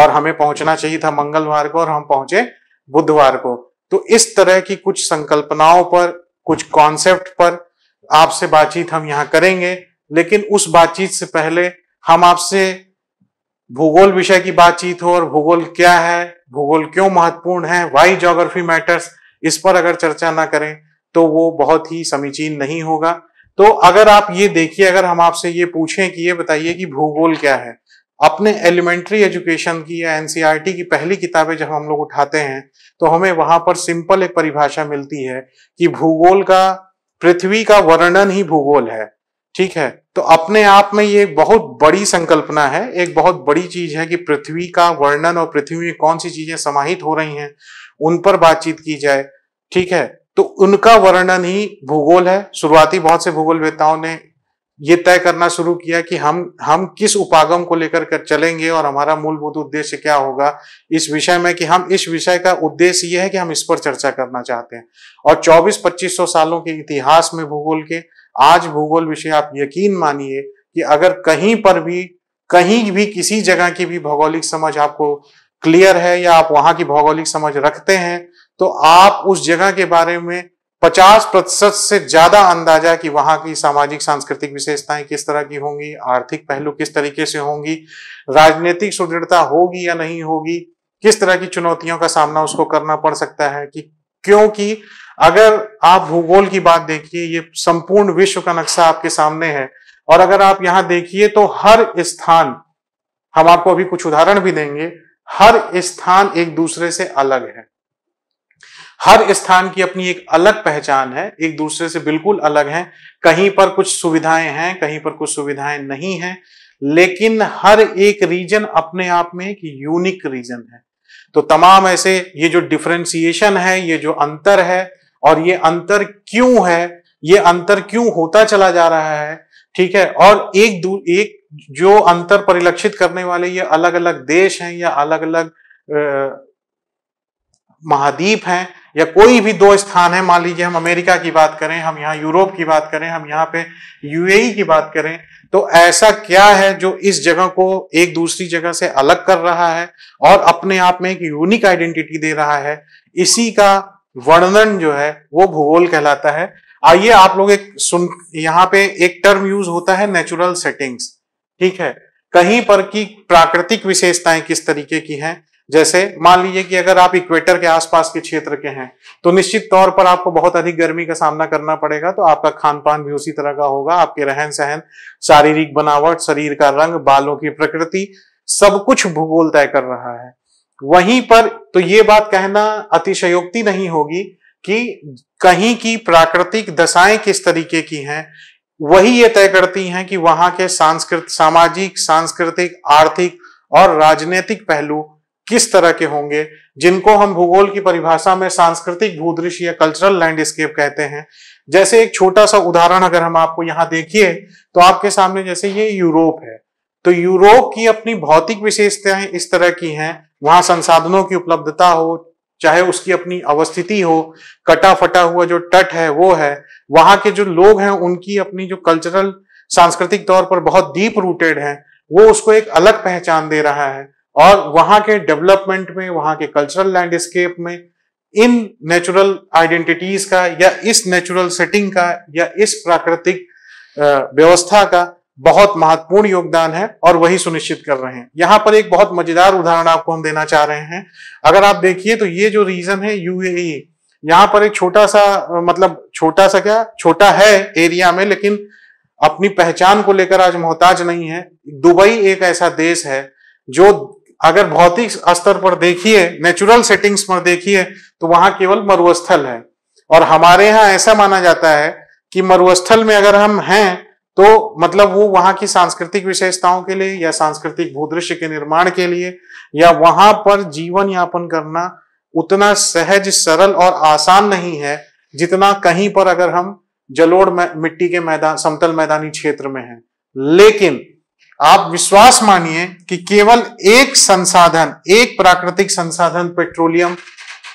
और हमें पहुंचना चाहिए था मंगलवार को और हम पहुंचे बुधवार को तो इस तरह की कुछ संकल्पनाओं पर कुछ कॉन्सेप्ट पर आपसे बातचीत हम यहाँ करेंगे लेकिन उस बातचीत से पहले हम आपसे भूगोल विषय की बातचीत हो और भूगोल क्या है भूगोल क्यों महत्वपूर्ण है वाई जोग्राफी मैटर्स इस पर अगर चर्चा ना करें तो वो बहुत ही समीचीन नहीं होगा तो अगर आप ये देखिए अगर हम आपसे ये पूछें कि ये बताइए कि भूगोल क्या है अपने एलिमेंट्री एजुकेशन की या एनसीआरटी e की पहली किताबें जब हम लोग उठाते हैं तो हमें वहां पर सिंपल एक परिभाषा मिलती है कि भूगोल का पृथ्वी का वर्णन ही भूगोल है ठीक है तो अपने आप में ये बहुत बड़ी संकल्पना है एक बहुत बड़ी चीज है कि पृथ्वी का वर्णन और पृथ्वी में कौन सी चीजें समाहित हो रही हैं उन पर बातचीत की जाए ठीक है तो उनका वर्णन ही भूगोल है शुरुआती बहुत से भूगोलवेताओं ने ये तय करना शुरू किया कि हम हम किस उपागम को लेकर कर चलेंगे और हमारा मूलभूत उद्देश्य क्या होगा इस विषय में कि हम इस विषय का उद्देश्य ये है कि हम इस पर चर्चा करना चाहते हैं और 24-2500 सालों के इतिहास में भूगोल के आज भूगोल विषय आप यकीन मानिए कि अगर कहीं पर भी कहीं भी किसी जगह की भी भौगोलिक समझ आपको क्लियर है या आप वहां की भौगोलिक समझ रखते हैं तो आप उस जगह के बारे में 50 प्रतिशत से ज्यादा अंदाजा कि वहां की सामाजिक सांस्कृतिक विशेषताएं किस तरह की होंगी आर्थिक पहलू किस तरीके से होंगी राजनीतिक सुदृढ़ता होगी या नहीं होगी किस तरह की चुनौतियों का सामना उसको करना पड़ सकता है कि क्योंकि अगर आप भूगोल की बात देखिए ये संपूर्ण विश्व का नक्शा आपके सामने है और अगर आप यहाँ देखिए तो हर स्थान हम आपको अभी कुछ उदाहरण भी देंगे हर स्थान एक दूसरे से अलग है हर स्थान की अपनी एक अलग पहचान है एक दूसरे से बिल्कुल अलग है कहीं पर कुछ सुविधाएं हैं कहीं पर कुछ सुविधाएं नहीं है लेकिन हर एक रीजन अपने आप में एक यूनिक रीजन है तो तमाम ऐसे ये जो डिफ्रेंसिएशन है ये जो अंतर है और ये अंतर क्यों है ये अंतर क्यों होता चला जा रहा है ठीक है और एक एक जो अंतर परिलक्षित करने वाले ये अलग अलग देश हैं या अलग अलग महाद्वीप हैं या कोई भी दो स्थान है मान लीजिए हम अमेरिका की बात करें हम यहाँ यूरोप की बात करें हम यहाँ पे यूएई की बात करें तो ऐसा क्या है जो इस जगह को एक दूसरी जगह से अलग कर रहा है और अपने आप में एक यूनिक आइडेंटिटी दे रहा है इसी का वर्णन जो है वो भूगोल कहलाता है आइए आप लोग एक सुन यहाँ पे एक टर्म यूज होता है नेचुरल सेटिंग्स ठीक है कहीं पर की प्राकृतिक विशेषताएं किस तरीके की हैं जैसे मान लीजिए कि अगर आप इक्वेटर के आसपास के क्षेत्र के हैं तो निश्चित तौर पर आपको बहुत अधिक गर्मी का सामना करना पड़ेगा तो आपका खान पान भी उसी तरह का होगा आपके रहन सहन शारीरिक बनावट शरीर का रंग बालों की प्रकृति सब कुछ भूगोल तय कर रहा है वहीं पर तो ये बात कहना अतिशयोक्ति नहीं होगी कि कहीं की प्राकृतिक दशाएं किस तरीके की हैं वही ये तय करती हैं कि वहां के सांस्कृत सामाजिक सांस्कृतिक आर्थिक और राजनीतिक पहलू किस तरह के होंगे जिनको हम भूगोल की परिभाषा में सांस्कृतिक भूदृश्य या कल्चरल लैंडस्केप कहते हैं जैसे एक छोटा सा उदाहरण अगर हम आपको यहाँ देखिए तो आपके सामने जैसे ये यूरोप है तो यूरोप की अपनी भौतिक विशेषताएं इस तरह की हैं वहां संसाधनों की उपलब्धता हो चाहे उसकी अपनी अवस्थिति हो कटा फटा हुआ जो तट है वो है वहां के जो लोग हैं उनकी अपनी जो कल्चरल सांस्कृतिक तौर पर बहुत डीप रूटेड है वो उसको एक अलग पहचान दे रहा है और वहां के डेवलपमेंट में वहां के कल्चरल लैंडस्केप में इन नेचुरल आइडेंटिटीज का या इस नेचुरल सेटिंग का या इस प्राकृतिक व्यवस्था का बहुत महत्वपूर्ण योगदान है और वही सुनिश्चित कर रहे हैं यहाँ पर एक बहुत मजेदार उदाहरण आपको हम देना चाह रहे हैं अगर आप देखिए तो ये जो रीजन है यूएई e, यहाँ पर एक छोटा सा मतलब छोटा सा क्या छोटा है एरिया में लेकिन अपनी पहचान को लेकर आज मोहताज नहीं है दुबई एक ऐसा देश है जो अगर भौतिक स्तर पर देखिए नेचुरल सेटिंग्स पर देखिए तो वहां केवल मरुस्थल है और हमारे यहाँ ऐसा माना जाता है कि मरुस्थल में अगर हम हैं तो मतलब वो वहां की सांस्कृतिक विशेषताओं के लिए या सांस्कृतिक भूदृश्य के निर्माण के लिए या वहां पर जीवन यापन करना उतना सहज सरल और आसान नहीं है जितना कहीं पर अगर हम जलोड़ मिट्टी के मैदान समतल मैदानी क्षेत्र में हैं लेकिन आप विश्वास मानिए कि केवल एक संसाधन एक प्राकृतिक संसाधन पेट्रोलियम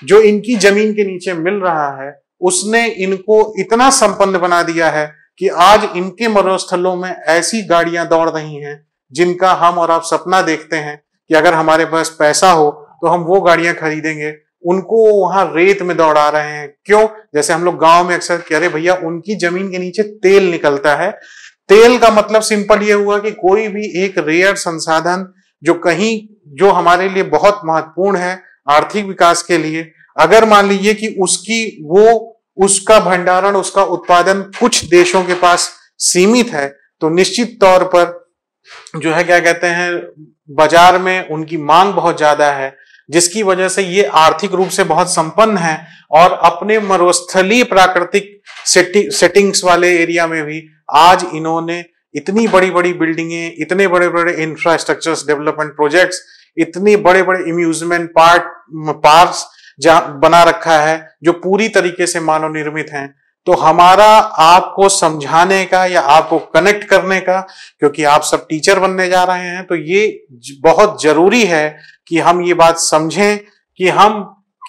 जो इनकी जमीन के नीचे मिल रहा है उसने इनको इतना संपन्न बना दिया है कि आज इनके मनोस्थलों में ऐसी गाड़ियां दौड़ रही हैं जिनका हम और आप सपना देखते हैं कि अगर हमारे पास पैसा हो तो हम वो गाड़ियां खरीदेंगे उनको वहां रेत में दौड़ा रहे हैं क्यों जैसे हम लोग गांव में अक्सर कह रहे भैया उनकी जमीन के नीचे तेल निकलता है तेल का मतलब सिंपल ये हुआ कि कोई भी एक रेयर संसाधन जो कहीं जो हमारे लिए बहुत महत्वपूर्ण है आर्थिक विकास के लिए अगर मान लीजिए कि उसकी वो उसका भंडारण उसका उत्पादन कुछ देशों के पास सीमित है तो निश्चित तौर पर जो है क्या कहते हैं बाजार में उनकी मांग बहुत ज्यादा है जिसकी वजह से ये आर्थिक रूप से बहुत संपन्न है और अपने मरुस्थलीय प्राकृतिक सेटिंग्स वाले एरिया में भी आज इन्होंने इतनी बड़ी बड़ी बिल्डिंगें इतने बड़े बड़े इंफ्रास्ट्रक्चर डेवलपमेंट प्रोजेक्ट्स इतने बड़े बड़े इम्यूजमेंट पार्क पार्क बना रखा है जो पूरी तरीके से मानव निर्मित हैं तो हमारा आपको समझाने का या आपको कनेक्ट करने का क्योंकि आप सब टीचर बनने जा रहे हैं तो ये बहुत जरूरी है कि हम ये बात समझें कि हम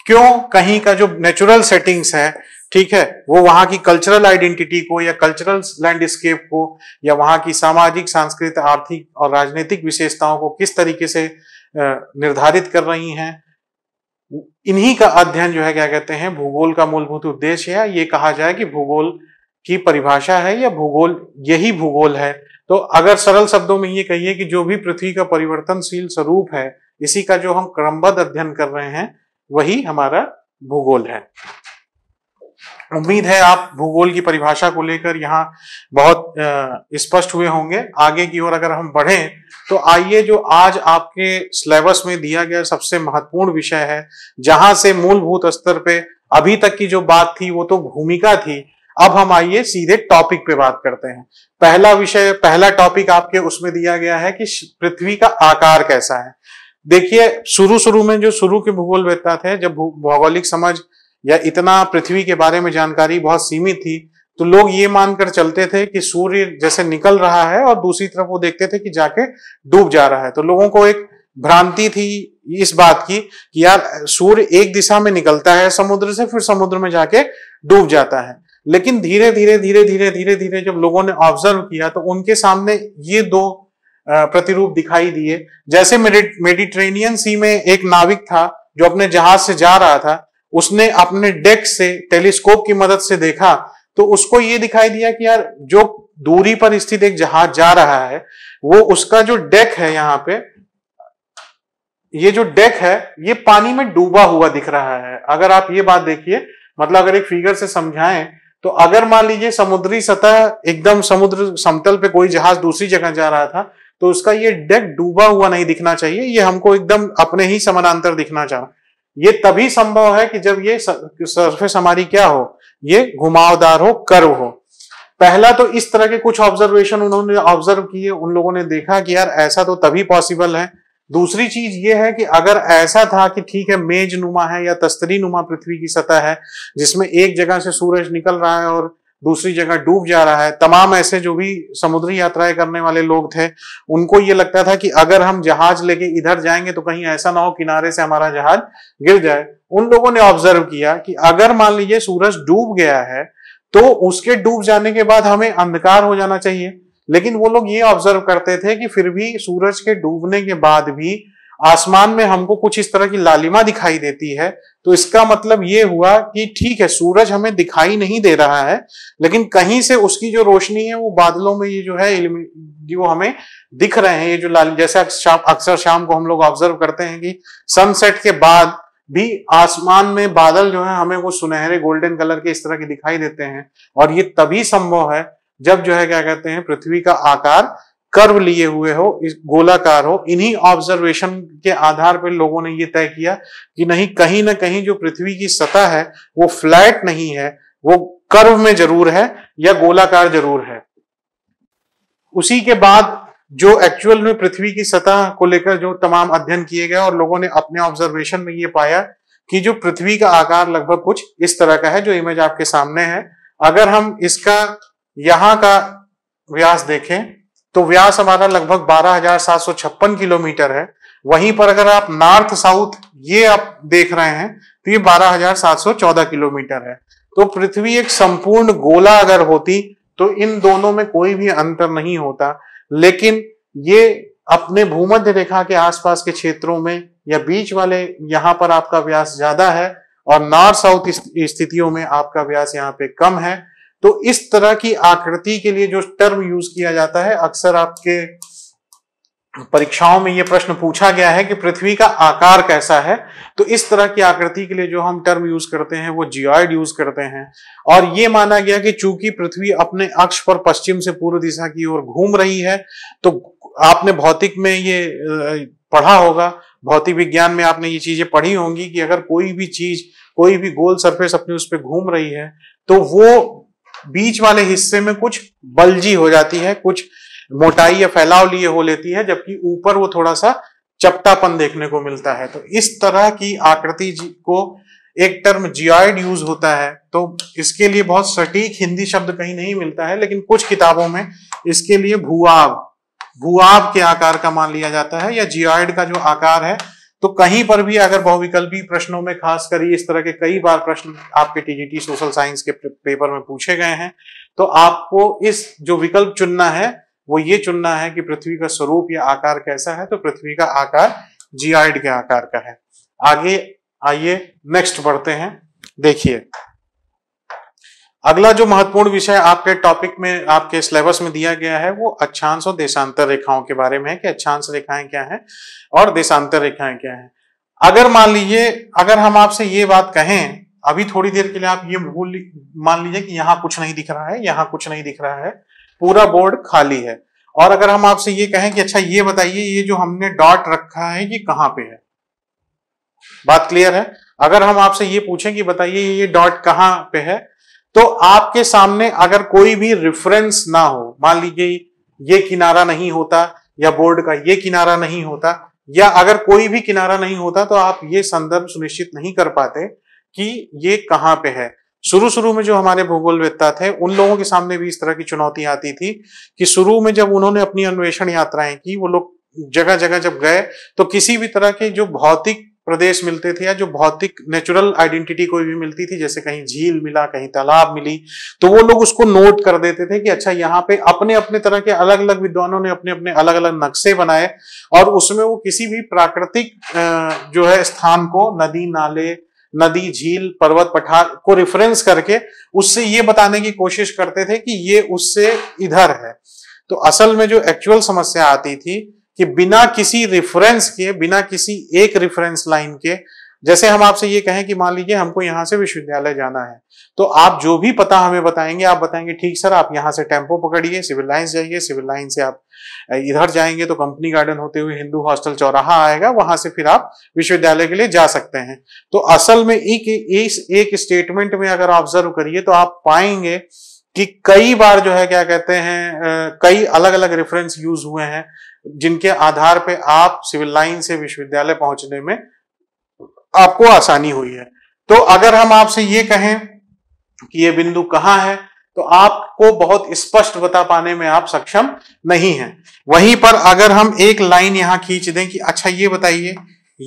क्यों कहीं का जो नेचुरल सेटिंग्स है ठीक है वो वहां की कल्चरल आइडेंटिटी को या कल्चरल लैंडस्केप को या वहां की सामाजिक सांस्कृतिक आर्थिक और राजनीतिक विशेषताओं को किस तरीके से निर्धारित कर रही हैं इन्हीं का अध्ययन जो है क्या कहते हैं भूगोल का मूलभूत उद्देश्य है ये कहा जाए कि भूगोल की परिभाषा है या भूगोल यही भूगोल है तो अगर सरल शब्दों में ये कहिए कि जो भी पृथ्वी का परिवर्तनशील स्वरूप है इसी का जो हम क्रमबद्ध अध्ययन कर रहे हैं वही हमारा भूगोल है उम्मीद है आप भूगोल की परिभाषा को लेकर यहाँ बहुत स्पष्ट हुए होंगे आगे की ओर अगर हम बढ़े तो आइए जो आज आपके सिलेबस में दिया गया सबसे महत्वपूर्ण विषय है जहां से मूलभूत स्तर पे अभी तक की जो बात थी वो तो भूमिका थी अब हम आइए सीधे टॉपिक पे बात करते हैं पहला विषय पहला टॉपिक आपके उसमें दिया गया है कि पृथ्वी का आकार कैसा है देखिए शुरू शुरू में जो शुरू के भूगोल वेता थे जब भौगोलिक समझ या इतना पृथ्वी के बारे में जानकारी बहुत सीमित थी तो लोग ये मानकर चलते थे कि सूर्य जैसे निकल रहा है और दूसरी तरफ वो देखते थे कि जाके डूब जा रहा है तो लोगों को एक भ्रांति थी इस बात की कि यार सूर्य एक दिशा में निकलता है समुद्र से फिर समुद्र में जाके डूब जाता है लेकिन धीरे धीरे धीरे धीरे धीरे धीरे जब लोगों ने ऑब्जर्व किया तो उनके सामने ये दो प्रतिरूप दिखाई दिए जैसे मेडिट्रेनियन सी में एक नाविक था जो अपने जहाज से जा रहा था उसने अपने डेक से टेलीस्कोप की मदद से देखा तो उसको ये दिखाई दिया कि यार जो दूरी पर स्थित एक जहाज जा रहा है वो उसका जो डेक है यहाँ पे ये जो डेक है ये पानी में डूबा हुआ दिख रहा है अगर आप ये बात देखिए मतलब अगर एक फिगर से समझाएं तो अगर मान लीजिए समुद्री सतह एकदम समुद्र समतल पे कोई जहाज दूसरी जगह जा रहा था तो उसका ये डेक डूबा हुआ नहीं दिखना चाहिए ये हमको एकदम अपने ही समानांतर दिखना चाहिए ये तभी संभव है कि जब ये सरफेस हमारी क्या हो ये घुमावदार हो कर्व हो पहला तो इस तरह के कुछ ऑब्जर्वेशन उन्होंने ऑब्जर्व किए उन लोगों ने देखा कि यार ऐसा तो तभी पॉसिबल है दूसरी चीज ये है कि अगर ऐसा था कि ठीक है मेज नुमा है या तस्तरी नुमा पृथ्वी की सतह है जिसमें एक जगह से सूरज निकल रहा है और दूसरी जगह डूब जा रहा है तमाम ऐसे जो भी समुद्री यात्राएं करने वाले लोग थे उनको ये लगता था कि अगर हम जहाज लेके इधर जाएंगे तो कहीं ऐसा ना हो किनारे से हमारा जहाज गिर जाए उन लोगों ने ऑब्जर्व किया कि अगर मान लीजिए सूरज डूब गया है तो उसके डूब जाने के बाद हमें अंधकार हो जाना चाहिए लेकिन वो लोग ये ऑब्जर्व करते थे कि फिर भी सूरज के डूबने के बाद भी आसमान में हमको कुछ इस तरह की लालिमा दिखाई देती है तो इसका मतलब ये हुआ कि ठीक है सूरज हमें दिखाई नहीं दे रहा है लेकिन कहीं से उसकी जो रोशनी है वो बादलों में ये जो है जो हमें दिख रहे हैं ये जो लाल जैसे अक्सर शाम को हम लोग ऑब्जर्व करते हैं कि सनसेट के बाद भी आसमान में बादल जो है हमें वो सुनहरे गोल्डन कलर के इस तरह के दिखाई देते हैं और ये तभी संभव है जब जो है क्या कहते हैं पृथ्वी का आकार कर्व लिए हुए हो इस गोलाकार हो इन्हीं ऑब्जर्वेशन के आधार पर लोगों ने ये तय किया कि नहीं कहीं ना कहीं जो पृथ्वी की सतह है वो फ्लैट नहीं है वो कर्व में जरूर है या गोलाकार जरूर है उसी के बाद जो एक्चुअल में पृथ्वी की सतह को लेकर जो तमाम अध्ययन किए गए और लोगों ने अपने ऑब्जर्वेशन में ये पाया कि जो पृथ्वी का आकार लगभग कुछ इस तरह का है जो इमेज आपके सामने है अगर हम इसका यहां का व्यास देखें तो व्यास हमारा लगभग 12,756 किलोमीटर है वहीं पर अगर आप नॉर्थ साउथ ये आप देख रहे हैं तो ये 12,714 किलोमीटर है तो पृथ्वी एक संपूर्ण गोला अगर होती तो इन दोनों में कोई भी अंतर नहीं होता लेकिन ये अपने भूमध्य रेखा के आसपास के क्षेत्रों में या बीच वाले यहां पर आपका व्यास ज्यादा है और नॉर्थ साउथ स्थितियों में आपका व्यास यहाँ पे कम है तो इस तरह की आकृति के लिए जो टर्म यूज किया जाता है अक्सर आपके परीक्षाओं में यह प्रश्न पूछा गया है कि पृथ्वी का आकार कैसा है तो इस तरह की आकृति के लिए जो हम टर्म यूज करते हैं वो जियोइड यूज करते हैं और ये माना गया कि चूंकि पृथ्वी अपने अक्ष पर पश्चिम से पूर्व दिशा की ओर घूम रही है तो आपने भौतिक में ये पढ़ा होगा भौतिक विज्ञान में आपने ये चीजें पढ़ी होंगी कि अगर कोई भी चीज कोई भी गोल सरफेस अपने उस पर घूम रही है तो वो बीच वाले हिस्से में कुछ बल्जी हो जाती है कुछ मोटाई या फैलाव लिए हो लेती है जबकि ऊपर वो थोड़ा सा चपटापन देखने को मिलता है तो इस तरह की आकृति को एक टर्म जियाइड यूज होता है तो इसके लिए बहुत सटीक हिंदी शब्द कहीं नहीं मिलता है लेकिन कुछ किताबों में इसके लिए भूआब भूआब के आकार का मान लिया जाता है या जियाइड का जो आकार है तो कहीं पर भी अगर बहुविकल्पी प्रश्नों में खास कर इस तरह के कई बार प्रश्न आपके टीजीटी सोशल साइंस के पेपर में पूछे गए हैं तो आपको इस जो विकल्प चुनना है वो ये चुनना है कि पृथ्वी का स्वरूप या आकार कैसा है तो पृथ्वी का आकार जीआईड के आकार का है आगे आइए नेक्स्ट बढ़ते हैं देखिए अगला जो महत्वपूर्ण विषय आपके टॉपिक में आपके सिलेबस में दिया गया है वो अक्षांश और देशांतर रेखाओं के बारे में है कि अक्षांश रेखाएं क्या है और देशांतर रेखाएं क्या है अगर मान लीजिए अगर हम आपसे ये बात कहें अभी थोड़ी देर के लिए आप ये भूल मान लीजिए कि यहाँ कुछ नहीं दिख रहा है यहाँ कुछ नहीं दिख रहा है पूरा बोर्ड खाली है और अगर हम आपसे ये कहें कि अच्छा ये बताइए ये जो हमने डॉट रखा है ये कहाँ पे है बात क्लियर है अगर हम आपसे ये पूछें कि बताइए ये डॉट कहाँ पे है तो आपके सामने अगर कोई भी रेफरेंस ना हो मान लीजिए ये किनारा नहीं होता या बोर्ड का ये किनारा नहीं होता या अगर कोई भी किनारा नहीं होता तो आप ये संदर्भ सुनिश्चित नहीं कर पाते कि ये कहाँ पे है शुरू शुरू में जो हमारे वेत्ता थे उन लोगों के सामने भी इस तरह की चुनौती आती थी कि शुरू में जब उन्होंने अपनी अन्वेषण यात्राएं की वो लोग जगह जगह जब गए तो किसी भी तरह के जो भौतिक प्रदेश मिलते थे या जो भौतिक नेचुरल आइडेंटिटी कोई भी मिलती थी जैसे कहीं झील मिला कहीं तालाब मिली तो वो लोग उसको नोट कर देते थे कि अच्छा यहाँ पे अपने अपने तरह के अलग अलग विद्वानों ने अपने अपने अलग अलग नक्शे बनाए और उसमें वो किसी भी प्राकृतिक जो है स्थान को नदी नाले नदी झील पर्वत पठार को रेफरेंस करके उससे ये बताने की कोशिश करते थे कि ये उससे इधर है तो असल में जो एक्चुअल समस्या आती थी कि बिना किसी रेफरेंस के बिना किसी एक रेफरेंस लाइन के जैसे हम आपसे ये कहें कि मान लीजिए हमको यहां से विश्वविद्यालय जाना है तो आप जो भी पता हमें बताएंगे आप बताएंगे ठीक सर आप यहाँ से टेम्पो पकड़िए सिविल लाइन जाइए सिविल लाइन से आप इधर जाएंगे तो कंपनी गार्डन होते हुए हिंदू हॉस्टल चौराहा आएगा वहां से फिर आप विश्वविद्यालय के लिए जा सकते हैं तो असल में एक इस एक स्टेटमेंट में अगर ऑब्जर्व करिए तो आप पाएंगे कि कई बार जो है क्या कहते हैं कई अलग अलग रेफरेंस यूज हुए हैं जिनके आधार पे आप सिविल लाइन से विश्वविद्यालय पहुंचने में आपको आसानी हुई है तो अगर हम आपसे ये कहें कि ये बिंदु कहाँ है तो आपको बहुत स्पष्ट बता पाने में आप सक्षम नहीं हैं वहीं पर अगर हम एक लाइन यहां खींच दें कि अच्छा ये बताइए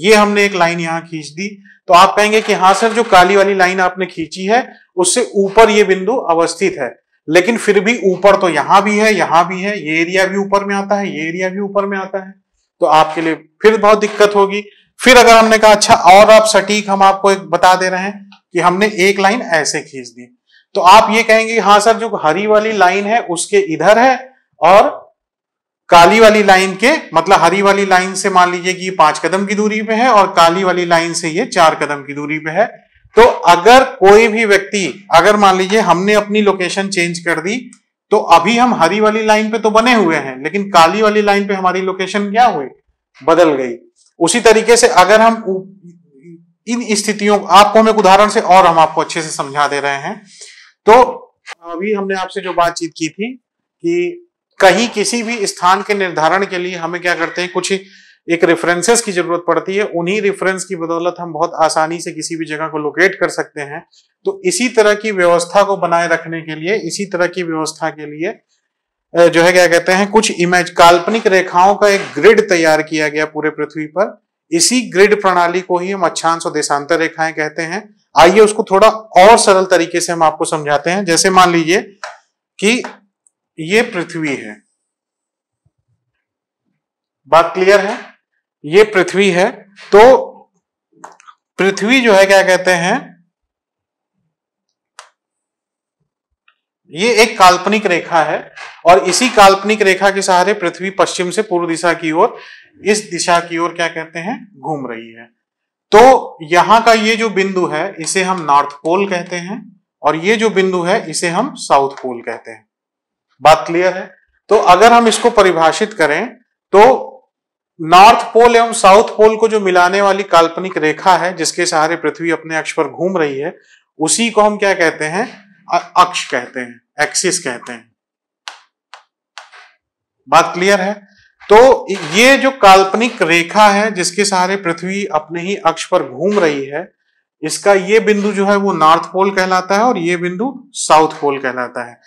ये हमने एक लाइन यहां खींच दी तो आप कहेंगे कि हाँ सर जो काली वाली लाइन आपने खींची है उससे ऊपर ये बिंदु अवस्थित है लेकिन फिर भी ऊपर तो यहां भी है यहां भी है ये एरिया भी ऊपर में आता है ये एरिया भी ऊपर में आता है तो आपके लिए फिर बहुत दिक्कत होगी फिर अगर हमने कहा अच्छा और आप सटीक हम आपको एक बता दे रहे हैं कि हमने एक लाइन ऐसे खींच दी तो आप ये कहेंगे हाँ सर जो हरी वाली लाइन है उसके इधर है और काली वाली लाइन के मतलब हरी वाली लाइन से मान लीजिए कि ये पांच कदम की दूरी पे है और काली वाली लाइन से ये चार कदम की दूरी पे है तो अगर कोई भी व्यक्ति अगर मान लीजिए हमने अपनी लोकेशन चेंज कर दी तो अभी हम हरी वाली लाइन पे तो बने हुए हैं लेकिन काली वाली लाइन पे हमारी लोकेशन क्या हुई बदल गई उसी तरीके से अगर हम इन स्थितियों आपको हम एक उदाहरण से और हम आपको अच्छे से समझा दे रहे हैं तो अभी हमने आपसे जो बातचीत की थी कि कहीं किसी भी स्थान के निर्धारण के लिए हमें क्या करते हैं कुछ एक रेफरेंसेस की जरूरत पड़ती है उन्हीं रेफरेंस की बदौलत हम बहुत आसानी से किसी भी जगह को लोकेट कर सकते हैं तो इसी तरह की व्यवस्था को बनाए रखने के लिए इसी तरह की व्यवस्था के लिए जो है क्या कहते हैं कुछ इमेज काल्पनिक रेखाओं का एक ग्रिड तैयार किया गया पूरे पृथ्वी पर इसी ग्रिड प्रणाली को ही हम अच्छांश और देशांतर रेखाएं कहते हैं आइए उसको थोड़ा और सरल तरीके से हम आपको समझाते हैं जैसे मान लीजिए कि ये पृथ्वी है बात क्लियर है ये पृथ्वी है तो पृथ्वी जो है क्या कहते हैं ये एक काल्पनिक रेखा है और इसी काल्पनिक रेखा के सहारे पृथ्वी पश्चिम से पूर्व दिशा की ओर इस दिशा की ओर क्या कहते हैं घूम रही है तो यहां का ये जो बिंदु है इसे हम नॉर्थ पोल कहते हैं और ये जो बिंदु है इसे हम साउथ पोल कहते हैं बात क्लियर है तो अगर हम इसको परिभाषित करें तो नॉर्थ पोल एवं साउथ पोल को जो मिलाने वाली काल्पनिक रेखा है जिसके सहारे पृथ्वी अपने अक्ष पर घूम रही है उसी को हम क्या कहते हैं अक्ष कहते हैं एक्सिस कहते हैं बात क्लियर है तो ये जो काल्पनिक रेखा है जिसके सहारे पृथ्वी अपने ही अक्ष पर घूम रही है इसका ये बिंदु जो है वो नॉर्थ पोल कहलाता है और ये बिंदु साउथ पोल कहलाता है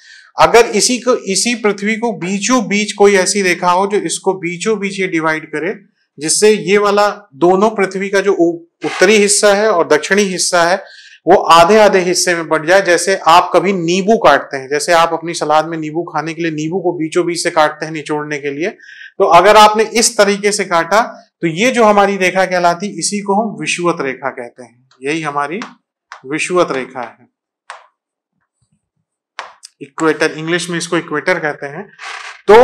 अगर इसी को इसी पृथ्वी को बीचों बीच कोई ऐसी रेखा हो जो इसको बीचों बीच ये डिवाइड करे जिससे ये वाला दोनों पृथ्वी का जो उत्तरी हिस्सा है और दक्षिणी हिस्सा है वो आधे आधे हिस्से में बढ़ जाए जैसे आप कभी नींबू काटते हैं जैसे आप अपनी सलाद में नींबू खाने के लिए नींबू को बीचों बीच से काटते हैं निचोड़ने के लिए तो अगर आपने इस तरीके से काटा तो ये जो हमारी रेखा कहलाती इसी को हम विश्वत रेखा कहते हैं यही हमारी विश्वत रेखा है इक्वेटर इंग्लिश में इसको इक्वेटर कहते हैं तो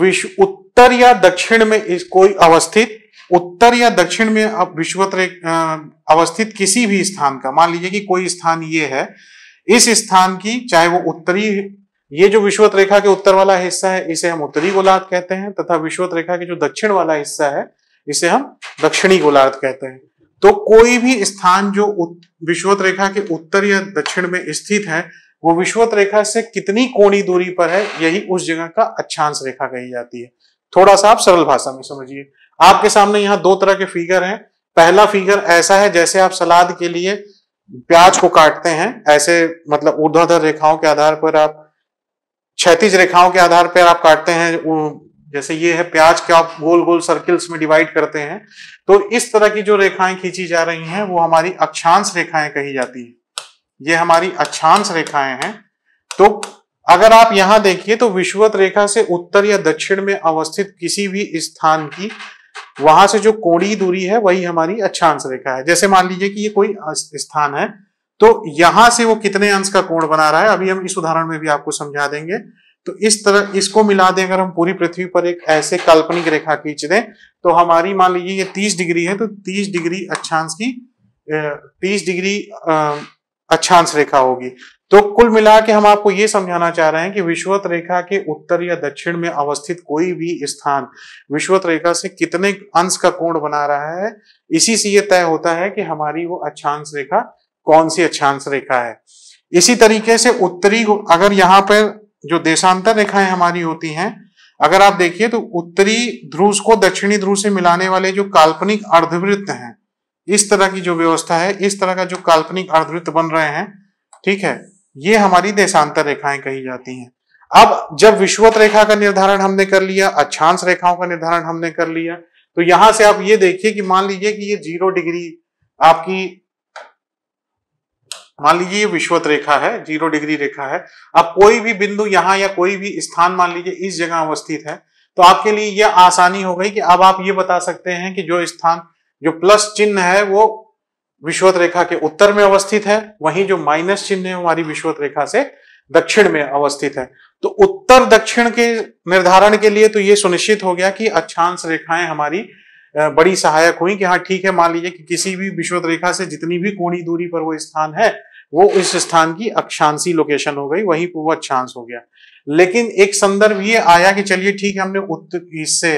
विश्व उत्तर या दक्षिण में इस कोई अवस्थित उत्तर या दक्षिण में विश्व अवस्थित किसी भी स्थान का मान लीजिए कि कोई स्थान ये है इस स्थान की चाहे वो उत्तरी ये जो विश्वत रेखा के उत्तर वाला हिस्सा है इसे हम उत्तरी गोलार्ध कहते हैं तथा विश्वत रेखा के जो दक्षिण वाला हिस्सा है इसे हम दक्षिणी गोलार्ध कहते हैं तो कोई भी स्थान जो विश्वत रेखा के उत्तर या दक्षिण में स्थित है वो विश्वत रेखा से कितनी कोणी दूरी पर है यही उस जगह का अक्षांश रेखा कही जाती है थोड़ा सा आप सरल भाषा में समझिए आपके सामने यहाँ दो तरह के फिगर हैं पहला फिगर ऐसा है जैसे आप सलाद के लिए प्याज को काटते हैं ऐसे मतलब ऊर्ध्वाधर रेखाओं के आधार पर आप क्षतिज रेखाओं के आधार पर आप काटते हैं जैसे ये है प्याज के आप गोल गोल सर्किल्स में डिवाइड करते हैं तो इस तरह की जो रेखाएं खींची जा रही हैं वो हमारी अक्षांश रेखाएं कही जाती है ये हमारी अक्षांश रेखाएं हैं तो अगर आप यहां देखिए तो विश्वत रेखा से उत्तर या दक्षिण में अवस्थित किसी भी स्थान की वहां से जो कोड़ी दूरी है वही हमारी अक्षांश रेखा है जैसे मान लीजिए कि ये कोई स्थान है तो यहां से वो कितने अंश का कोण बना रहा है अभी हम इस उदाहरण में भी आपको समझा देंगे तो इस तरह इसको मिला दें अगर हम पूरी पृथ्वी पर एक ऐसे काल्पनिक रेखा खींच दें तो हमारी मान लीजिए ये तीस डिग्री है तो तीस डिग्री अक्षांश की तीस डिग्री अक्षांश रेखा होगी तो कुल मिला के हम आपको ये समझाना चाह रहे हैं कि विश्वत रेखा के उत्तर या दक्षिण में अवस्थित कोई भी स्थान विश्वत रेखा से कितने अंश का कोण बना रहा है इसी से ये तय होता है कि हमारी वो अक्षांश रेखा कौन सी अक्षांश रेखा है इसी तरीके से उत्तरी अगर यहाँ पर जो देशांतर रेखाएं हमारी होती हैं अगर आप देखिए तो उत्तरी ध्रुव को दक्षिणी ध्रुव से मिलाने वाले जो काल्पनिक अर्धवृत्त हैं इस तरह की जो व्यवस्था है इस तरह का जो काल्पनिक अर्धवृत्त बन रहे हैं ठीक है ये हमारी देशांतर रेखाएं कही जाती हैं अब जब विश्वत रेखा का निर्धारण हमने कर लिया अक्षांश रेखाओं का निर्धारण हमने कर लिया तो यहां से आप ये देखिए कि मान लीजिए कि ये जीरो डिग्री आपकी मान लीजिए ये विश्वत रेखा है जीरो डिग्री रेखा है अब कोई भी बिंदु यहां या कोई भी स्थान मान लीजिए इस जगह अवस्थित है तो आपके लिए यह आसानी हो गई कि अब आप ये बता सकते हैं कि जो स्थान जो प्लस चिन्ह है वो विश्वत रेखा के उत्तर में अवस्थित है वहीं जो माइनस चिन्ह है हमारी विश्वत रेखा से दक्षिण में अवस्थित है तो उत्तर दक्षिण के निर्धारण के लिए तो ये सुनिश्चित हो गया कि अक्षांश रेखाएं हमारी बड़ी सहायक हुई कि हाँ ठीक है मान लीजिए कि किसी भी विश्वत रेखा से जितनी भी कोणी दूरी पर वो स्थान है वो इस स्थान की अक्षांशी लोकेशन हो गई वहीं पर वो अक्षांश हो गया लेकिन एक संदर्भ ये आया कि चलिए ठीक है हमने उत्तर इससे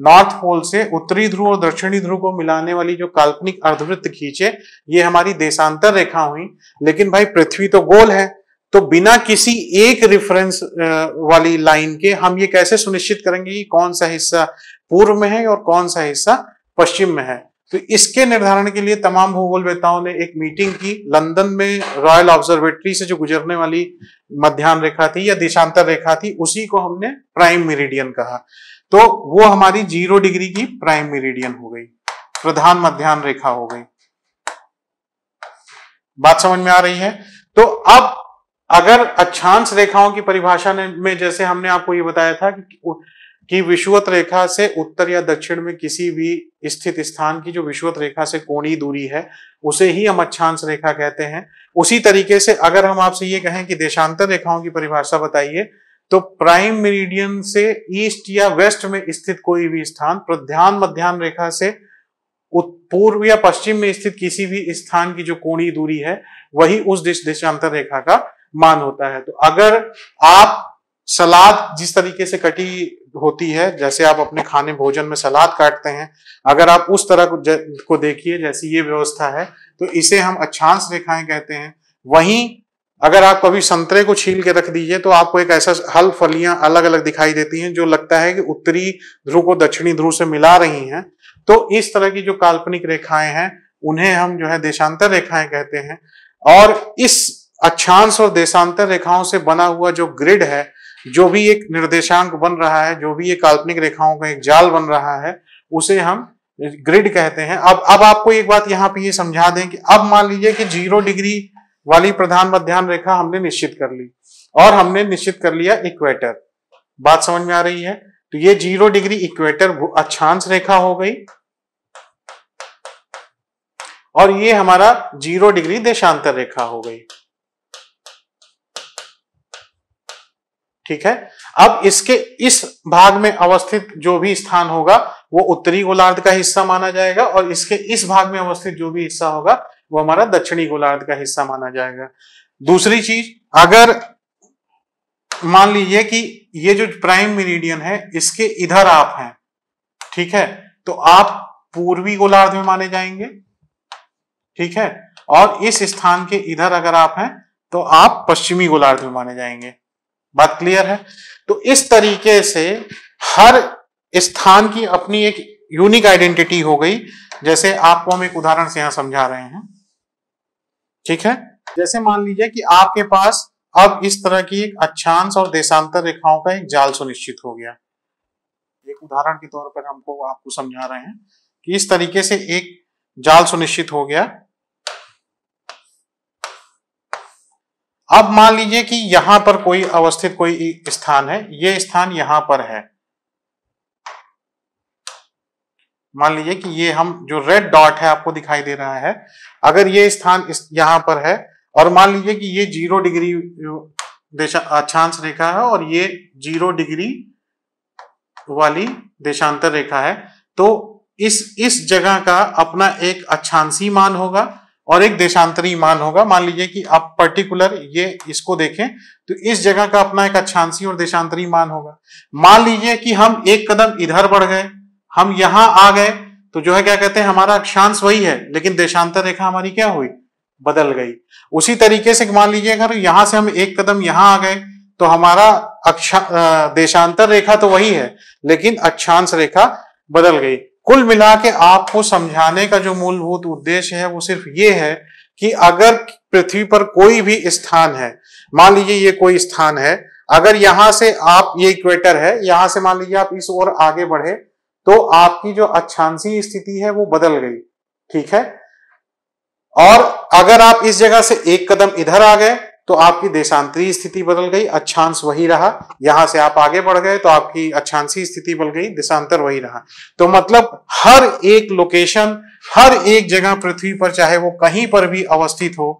नॉर्थ पोल से उत्तरी ध्रुव और दक्षिणी ध्रुव को मिलाने वाली जो काल्पनिक अर्धवृत्त खींचे ये हमारी देशांतर रेखा हुई लेकिन भाई पृथ्वी तो गोल है तो बिना किसी एक रेफरेंस वाली लाइन के हम ये कैसे सुनिश्चित करेंगे कि कौन सा हिस्सा पूर्व में है और कौन सा हिस्सा पश्चिम में है तो इसके निर्धारण के लिए तमाम भूगोल वेताओं ने एक मीटिंग की लंदन में रॉयल ऑब्जर्वेटरी से जो गुजरने वाली मध्यान्ह रेखा थी या देशांतर रेखा थी उसी को हमने प्राइम मेरिडियन कहा तो वो हमारी जीरो डिग्री की प्राइम मेरिडियन हो गई प्रधान मध्यान रेखा हो गई बात समझ में आ रही है तो अब अगर अक्षांश रेखाओं की परिभाषा में जैसे हमने आपको ये बताया था कि कि विश्वत रेखा से उत्तर या दक्षिण में किसी भी स्थित स्थान की जो विश्वत रेखा से कोणी दूरी है उसे ही हम अक्षांश रेखा कहते हैं उसी तरीके से अगर हम आपसे ये कहें कि देशांतर रेखाओं की परिभाषा बताइए तो प्राइम मेरिडियन से ईस्ट या वेस्ट में स्थित कोई भी स्थान प्रध्यान मध्यान रेखा से पूर्व या पश्चिम में स्थित किसी भी स्थान की जो कोणीय दूरी है वही उस दिश देशांतर रेखा का मान होता है तो अगर आप सलाद जिस तरीके से कटी होती है जैसे आप अपने खाने भोजन में सलाद काटते हैं अगर आप उस तरह को, को देखिए जैसी ये व्यवस्था है तो इसे हम अच्छांश रेखाएं कहते हैं वहीं अगर आप कभी संतरे को छील के रख दीजिए तो आपको एक ऐसा हल फलियां अलग अलग दिखाई देती हैं जो लगता है कि उत्तरी ध्रुव को दक्षिणी ध्रुव से मिला रही हैं तो इस तरह की जो काल्पनिक रेखाएं हैं उन्हें हम जो है देशांतर रेखाएं कहते हैं और इस अक्षांश और देशांतर रेखाओं से बना हुआ जो ग्रिड है जो भी एक निर्देशांक बन रहा है जो भी ये काल्पनिक रेखाओं का एक जाल बन रहा है उसे हम ग्रिड कहते हैं अब अब आपको एक बात यहाँ पे ये समझा दें कि अब मान लीजिए कि जीरो डिग्री वाली प्रधान मध्यान्ह रेखा हमने निश्चित कर ली और हमने निश्चित कर लिया इक्वेटर बात समझ में आ रही है तो ये जीरो डिग्री इक्वेटर अक्षांश रेखा हो गई और ये हमारा जीरो डिग्री देशांतर रेखा हो गई ठीक है अब इसके इस भाग में अवस्थित जो भी स्थान होगा वो उत्तरी गोलार्ध का हिस्सा माना जाएगा और इसके इस भाग में अवस्थित जो भी हिस्सा होगा वो हमारा दक्षिणी गोलार्ध का हिस्सा माना जाएगा दूसरी चीज अगर मान लीजिए कि ये जो प्राइम मेरिडियन है इसके इधर आप हैं ठीक है तो आप पूर्वी गोलार्ध में माने जाएंगे ठीक है और इस स्थान के इधर अगर आप हैं तो आप पश्चिमी गोलार्ध में माने जाएंगे बात क्लियर है तो इस तरीके से हर स्थान की अपनी एक यूनिक आइडेंटिटी हो गई जैसे आपको हम एक उदाहरण से यहां समझा रहे हैं ठीक है जैसे मान लीजिए कि आपके पास अब इस तरह की एक अच्छांश और देशांतर रेखाओं का एक जाल सुनिश्चित हो गया एक उदाहरण के तौर पर हमको आपको समझा रहे हैं कि इस तरीके से एक जाल सुनिश्चित हो गया अब मान लीजिए कि यहां पर कोई अवस्थित कोई स्थान है ये स्थान यहां पर है मान लीजिए कि ये हम जो रेड डॉट है आपको दिखाई दे रहा है अगर ये स्थान इस यहां पर है और मान लीजिए कि ये जीरो डिग्री अक्षांश रेखा है और ये जीरो डिग्री वाली देशांतर रेखा है तो इस इस जगह का अपना एक अक्षांशी मान होगा और एक देशांतरी मान होगा मान लीजिए कि आप पर्टिकुलर ये इसको देखें तो इस जगह का अपना एक अक्षांशी और देशांतरी मान होगा मान लीजिए कि हम एक कदम इधर बढ़ गए हम यहां आ गए तो जो है क्या कहते हैं हमारा अक्षांश वही है लेकिन देशांतर रेखा हमारी क्या हुई बदल गई उसी तरीके से मान लीजिए अगर यहां से हम एक कदम यहां आ गए तो हमारा अक्षा देशांतर रेखा तो वही है लेकिन अक्षांश रेखा बदल गई कुल मिला के आपको समझाने का जो मूलभूत उद्देश्य है वो सिर्फ ये है कि अगर पृथ्वी पर कोई भी स्थान है मान लीजिए ये कोई स्थान है अगर यहां से आप ये इक्वेटर है यहां से मान लीजिए आप इस ओर आगे बढ़े तो आपकी जो अच्छांसी स्थिति है वो बदल गई ठीक है और अगर आप इस जगह से एक कदम इधर आ गए तो आपकी देशांतरी स्थिति बदल गई अच्छांश वही रहा यहां से आप आगे बढ़ गए तो आपकी अच्छांसी स्थिति बदल गई देशांतर वही रहा तो मतलब हर एक लोकेशन हर एक जगह पृथ्वी पर चाहे वो कहीं पर भी अवस्थित हो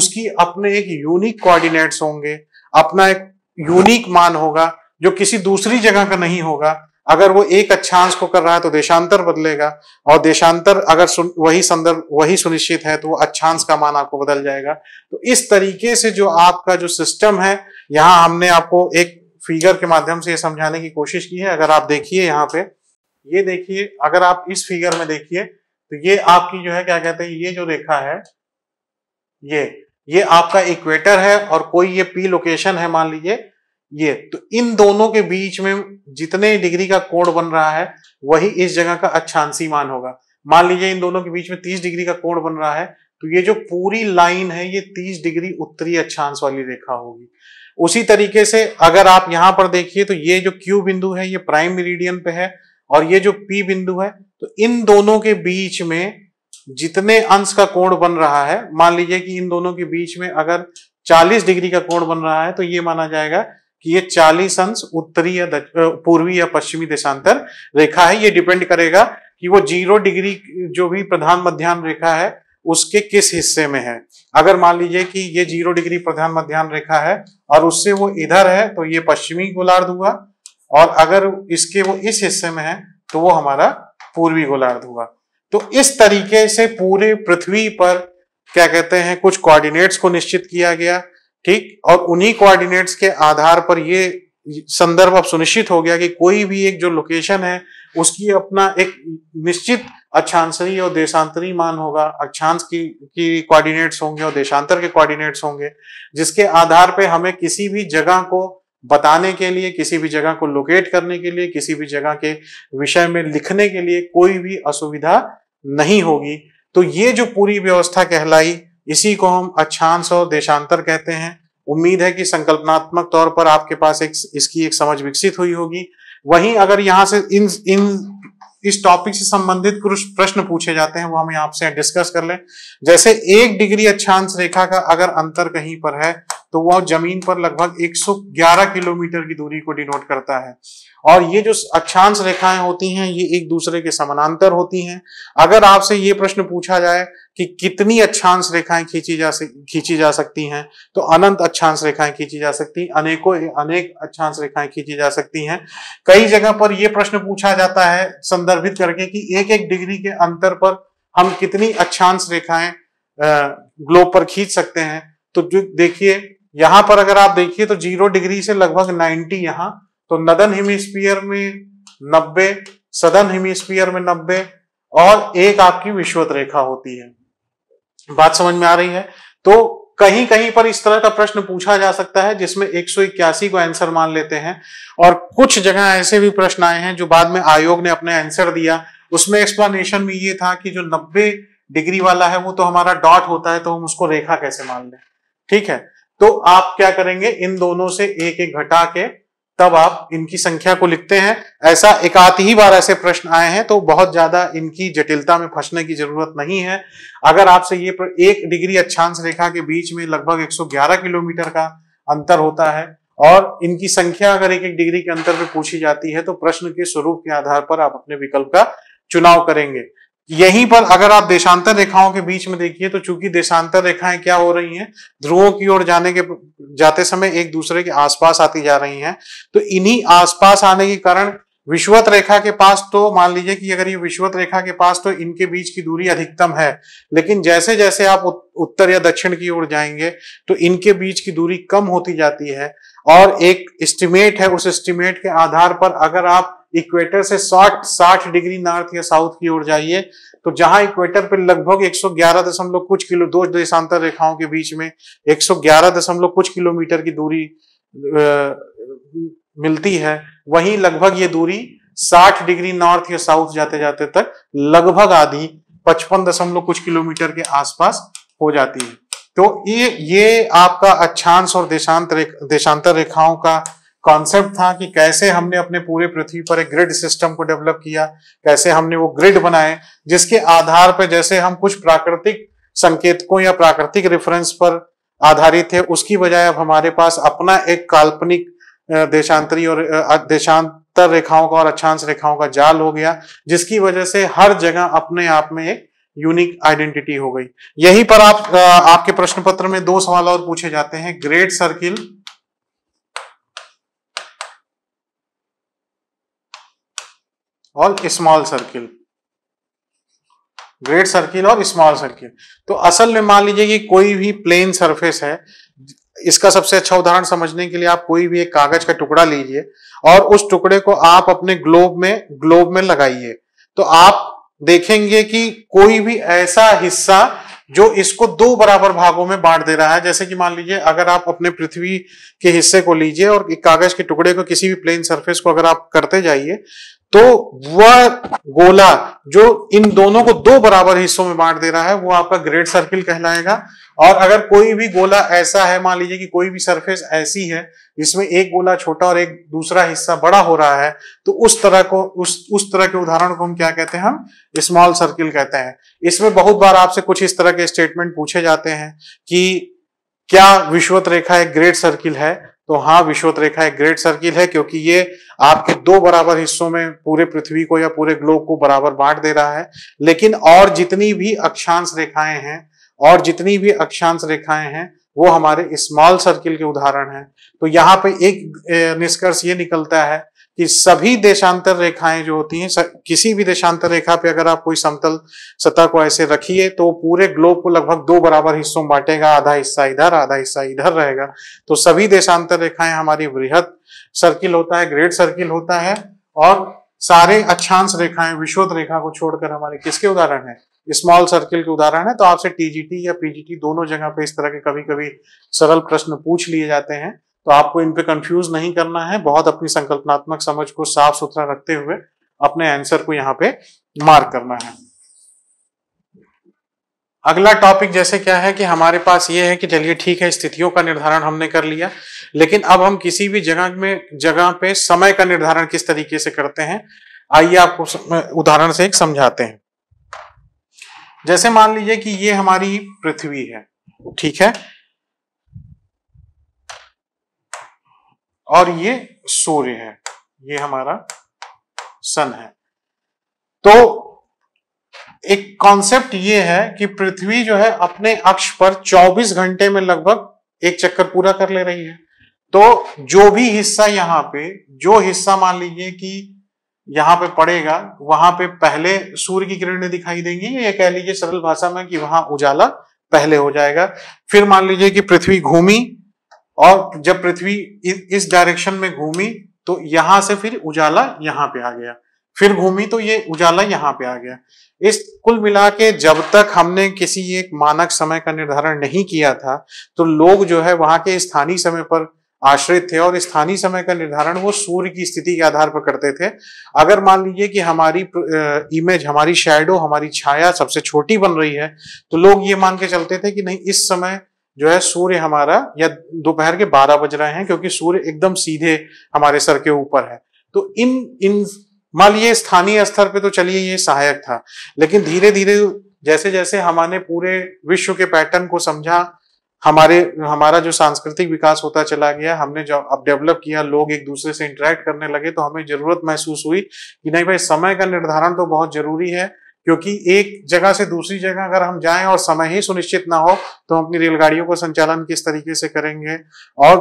उसकी अपने एक यूनिक कोऑर्डिनेट्स होंगे अपना एक यूनिक मान होगा जो किसी दूसरी जगह का नहीं होगा अगर वो एक अच्छांश को कर रहा है तो देशांतर बदलेगा और देशांतर अगर सुन, वही संदर्भ वही सुनिश्चित है तो वो अच्छांश का मान आपको बदल जाएगा तो इस तरीके से जो आपका जो सिस्टम है यहाँ हमने आपको एक फिगर के माध्यम से ये समझाने की कोशिश की है अगर आप देखिए यहाँ पे ये देखिए अगर आप इस फिगर में देखिए तो ये आपकी जो है क्या कहते हैं ये जो रेखा है ये ये आपका इक्वेटर है और कोई ये पी लोकेशन है मान लीजिए ये तो इन दोनों के बीच में जितने डिग्री का कोण बन रहा है वही इस जगह का अच्छांसी मान होगा मान लीजिए इन दोनों के बीच में 30 डिग्री का कोण बन रहा है तो ये जो पूरी लाइन है ये 30 डिग्री उत्तरी अक्षांश वाली रेखा होगी उसी तरीके से अगर आप यहां पर देखिए तो ये जो क्यू बिंदु है ये प्राइम मेरिडियन पे है और ये जो पी बिंदु है तो इन दोनों के बीच में जितने अंश का कोण बन रहा है मान लीजिए कि इन दोनों के बीच में अगर 40 डिग्री का कोण बन रहा है तो ये माना जाएगा कि ये 40 अंश उत्तरी या पूर्वी या पश्चिमी देशांतर रेखा है ये डिपेंड करेगा कि वो जीरो डिग्री जो भी प्रधान मध्यान्ह रेखा है उसके किस हिस्से में है अगर मान लीजिए कि ये जीरो डिग्री प्रधान मध्यान रेखा है और उससे वो इधर है तो ये पश्चिमी गोलार्ध हुआ और अगर इसके वो इस हिस्से में है तो वो हमारा पूर्वी गोलार्ध हुआ तो इस तरीके से पूरे पृथ्वी पर क्या कहते हैं कुछ कोऑर्डिनेट्स को निश्चित किया गया ठीक और उन्हीं कोऑर्डिनेट्स के आधार पर ये संदर्भ अब सुनिश्चित हो गया कि कोई भी एक जो लोकेशन है उसकी अपना एक निश्चित अक्षांशरी और देशांतरी मान होगा अक्षांश की की कोऑर्डिनेट्स होंगे और देशांतर के कोऑर्डिनेट्स होंगे जिसके आधार पे हमें किसी भी जगह को बताने के लिए किसी भी जगह को लोकेट करने के लिए किसी भी जगह के विषय में लिखने के लिए कोई भी असुविधा नहीं होगी तो ये जो पूरी व्यवस्था कहलाई इसी को हम अच्छांश और देशांतर कहते हैं उम्मीद है कि संकल्पनात्मक तौर पर आपके पास एक इसकी एक समझ विकसित हुई होगी वहीं अगर यहाँ से इन इन इस टॉपिक से संबंधित कुछ प्रश्न पूछे जाते हैं वो हम यहाँ से डिस्कस कर लें जैसे एक डिग्री अक्षांश रेखा का अगर अंतर कहीं पर है तो वह जमीन पर लगभग 111 किलोमीटर की दूरी को डिनोट करता है और ये जो अक्षांश रेखाएं होती हैं ये एक दूसरे के समानांतर होती हैं अगर आपसे ये प्रश्न पूछा जाए कि कितनी अक्षांश रेखाएं खींची जा खींची जा सकती हैं तो अनंत अक्षांश रेखाएं खींची जा सकती हैं अनेकों अनेक अक्षांश रेखाएं खींची जा सकती हैं कई जगह पर यह प्रश्न पूछा जाता है संदर्भित करके कि एक एक डिग्री के अंतर पर हम कितनी अक्षांश रेखाएं ग्लोब पर खींच सकते हैं तो देखिए यहां पर अगर आप देखिए तो जीरो डिग्री से लगभग नाइन्टी यहाँ तो नदन हेमिस्फीयर में 90 सदन हिमिस्पियर में 90 और एक आपकी विश्वत रेखा होती है बात समझ में आ रही है तो कहीं कहीं पर इस तरह का प्रश्न पूछा जा सकता है जिसमें एक को आंसर मान लेते हैं और कुछ जगह ऐसे भी प्रश्न आए हैं जो बाद में आयोग ने अपने आंसर दिया उसमें एक्सप्लेनेशन में ये था कि जो 90 डिग्री वाला है वो तो हमारा डॉट होता है तो हम उसको रेखा कैसे मान लें ठीक है तो आप क्या करेंगे इन दोनों से एक एक घटा के तब आप इनकी संख्या को लिखते हैं ऐसा एकाध ही बार ऐसे प्रश्न आए हैं तो बहुत ज्यादा इनकी जटिलता में फंसने की जरूरत नहीं है अगर आपसे ये एक डिग्री अक्षांश रेखा के बीच में लगभग 111 किलोमीटर का अंतर होता है और इनकी संख्या अगर एक एक डिग्री के अंतर पर पूछी जाती है तो प्रश्न के स्वरूप के आधार पर आप अपने विकल्प का चुनाव करेंगे यहीं पर अगर आप देशांतर रेखाओं के बीच में देखिए तो चूंकि देशांतर रेखाएं क्या हो रही हैं ध्रुवों की ओर जाने के जाते समय एक दूसरे के आसपास आती जा रही हैं तो इन्हीं आसपास आने के कारण विश्वत रेखा के पास तो मान लीजिए कि अगर ये विश्वत रेखा के पास तो इनके बीच की दूरी अधिकतम है लेकिन जैसे जैसे आप उत्तर या दक्षिण की ओर जाएंगे तो इनके बीच की दूरी कम होती जाती है और एक एस्टिमेट है उस एस्टिमेट के आधार पर अगर आप इक्वेटर से 60 60 डिग्री नॉर्थ या साउथ की ओर जाइए तो जहां इक्वेटर पर लगभग 111 दशमलव कुछ किलो दो देशांतर रेखाओं के बीच में 111 दशमलव कुछ किलोमीटर की दूरी आ, मिलती है वहीं लगभग ये दूरी 60 डिग्री नॉर्थ या साउथ जाते जाते तक लगभग आधी पचपन दशमलव कुछ किलोमीटर के आसपास हो जाती है तो ये ये आपका अक्षांश और देशांतर देशांतर रेखाओं का कॉन्सेप्ट था कि कैसे हमने अपने पूरे पृथ्वी पर एक ग्रिड सिस्टम को डेवलप किया कैसे हमने वो ग्रिड बनाए जिसके आधार पर जैसे हम कुछ प्राकृतिक संकेतकों या प्राकृतिक रेफरेंस पर आधारित है उसकी बजाय अब हमारे पास अपना एक काल्पनिक देशांतरी और देशांतर रेखाओं का और अक्षांश रेखाओं का जाल हो गया जिसकी वजह से हर जगह अपने आप में एक यूनिक आइडेंटिटी हो गई यही पर आप आपके प्रश्न पत्र में दो सवाल और पूछे जाते हैं ग्रेट सर्किल और स्मॉल सर्किल ग्रेट सर्किल और स्मॉल सर्किल तो असल में मान लीजिए कि कोई भी प्लेन सरफेस है इसका सबसे अच्छा उदाहरण समझने के लिए आप कोई भी एक कागज का टुकड़ा लीजिए और उस टुकड़े को आप अपने ग्लोब में ग्लोब में लगाइए तो आप देखेंगे कि कोई भी ऐसा हिस्सा जो इसको दो बराबर भागों में बांट दे रहा है जैसे कि मान लीजिए अगर आप अपने पृथ्वी के हिस्से को लीजिए और कागज के टुकड़े को किसी भी प्लेन सरफेस को अगर आप करते जाइए तो वह गोला जो इन दोनों को दो बराबर हिस्सों में बांट दे रहा है वो आपका ग्रेट सर्किल कहलाएगा और अगर कोई भी गोला ऐसा है मान लीजिए कि कोई भी सरफेस ऐसी है जिसमें एक गोला छोटा और एक दूसरा हिस्सा बड़ा हो रहा है तो उस तरह को उस उस तरह के उदाहरण को हम क्या कहते हैं हम स्मॉल सर्किल कहते हैं इसमें बहुत बार आपसे कुछ इस तरह के स्टेटमेंट पूछे जाते हैं कि क्या विश्वत रेखा एक ग्रेट सर्किल है तो हाँ विश्वत रेखा एक ग्रेट सर्किल है क्योंकि ये आपके दो बराबर हिस्सों में पूरे पृथ्वी को या पूरे ग्लोब को बराबर बांट दे रहा है लेकिन और जितनी भी अक्षांश रेखाएं हैं और जितनी भी अक्षांश रेखाएं हैं वो हमारे स्मॉल सर्किल के उदाहरण हैं तो यहाँ पे एक निष्कर्ष ये निकलता है कि सभी देशांतर रेखाएं जो होती हैं किसी भी देशांतर रेखा पे अगर आप कोई समतल सतह को ऐसे रखिए तो पूरे ग्लोब को लगभग दो बराबर हिस्सों में बांटेगा आधा हिस्सा इधर आधा हिस्सा इधर रहेगा तो सभी देशांतर रेखाएं हमारी वृहद सर्किल होता है ग्रेट सर्किल होता है और सारे अच्छांश रेखाएं विशोध रेखा को छोड़कर हमारे किसके उदाहरण है स्मॉल सर्किल के उदाहरण है तो आपसे टीजीटी या पीजीटी दोनों जगह पे इस तरह के कभी कभी सरल प्रश्न पूछ लिए जाते हैं तो आपको इन पे कंफ्यूज नहीं करना है बहुत अपनी संकल्पनात्मक समझ को साफ सुथरा रखते हुए अपने आंसर को यहाँ पे मार्क करना है अगला टॉपिक जैसे क्या है कि हमारे पास ये है कि चलिए ठीक है स्थितियों का निर्धारण हमने कर लिया लेकिन अब हम किसी भी जगह में जगह पे समय का निर्धारण किस तरीके से करते हैं आइए आपको उदाहरण से एक समझाते हैं जैसे मान लीजिए कि ये हमारी पृथ्वी है ठीक है और ये सूर्य है ये हमारा सन है तो एक कॉन्सेप्ट ये है कि पृथ्वी जो है अपने अक्ष पर 24 घंटे में लगभग एक चक्कर पूरा कर ले रही है तो जो भी हिस्सा यहां पे जो हिस्सा मान लीजिए कि यहां पे पड़ेगा वहां पे पहले सूर्य की किरणें दिखाई देंगी या कह लीजिए सरल भाषा में कि वहां उजाला पहले हो जाएगा फिर मान लीजिए कि पृथ्वी घूमी और जब पृथ्वी इस डायरेक्शन में घूमी तो यहां से फिर उजाला यहां पे आ गया फिर घूमी तो ये उजाला यहाँ पे आ गया इस कुल मिला के जब तक हमने किसी एक मानक समय का निर्धारण नहीं किया था तो लोग जो है वहां के स्थानीय समय पर आश्रित थे और स्थानीय समय का निर्धारण वो सूर्य की स्थिति के आधार पर करते थे अगर मान लीजिए कि हमारी इमेज हमारी शेडो हमारी छाया सबसे छोटी बन रही है तो लोग ये मान के चलते थे कि नहीं इस समय जो है सूर्य हमारा या दोपहर के बारह बज रहे हैं क्योंकि सूर्य एकदम सीधे हमारे सर के ऊपर है तो इन इन मान लिए स्थानीय स्तर पे तो चलिए ये सहायक था लेकिन धीरे धीरे जैसे जैसे हमारे पूरे विश्व के पैटर्न को समझा हमारे हमारा जो सांस्कृतिक विकास होता चला गया हमने जो अब डेवलप किया लोग एक दूसरे से इंटरेक्ट करने लगे तो हमें जरूरत महसूस हुई कि नहीं भाई समय का निर्धारण तो बहुत जरूरी है क्योंकि एक जगह से दूसरी जगह अगर हम जाएं और समय ही सुनिश्चित ना हो तो हम अपनी रेलगाड़ियों का संचालन किस तरीके से करेंगे और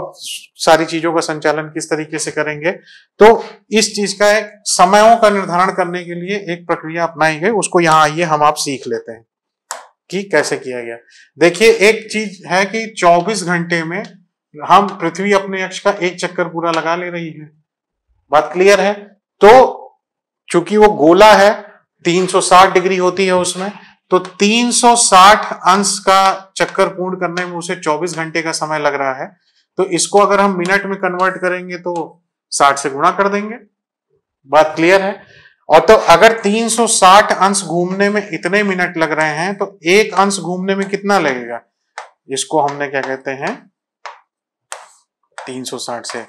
सारी चीजों का संचालन किस तरीके से करेंगे तो इस चीज का एक समयों का निर्धारण करने के लिए एक प्रक्रिया अपनाई गई उसको यहाँ आइए हम आप सीख लेते हैं कि कैसे किया गया देखिए एक चीज है कि 24 घंटे में हम पृथ्वी अपने अक्ष का एक चक्कर पूरा लगा ले रही है बात क्लियर है तो चूंकि वो गोला है 360 डिग्री होती है उसमें तो 360 अंश का चक्कर पूर्ण करने में उसे 24 घंटे का समय लग रहा है तो इसको अगर हम मिनट में कन्वर्ट करेंगे तो 60 से गुणा कर देंगे बात क्लियर है और तो अगर 360 अंश घूमने में इतने मिनट लग रहे हैं तो एक अंश घूमने में कितना लगेगा इसको हमने क्या कहते हैं 360 से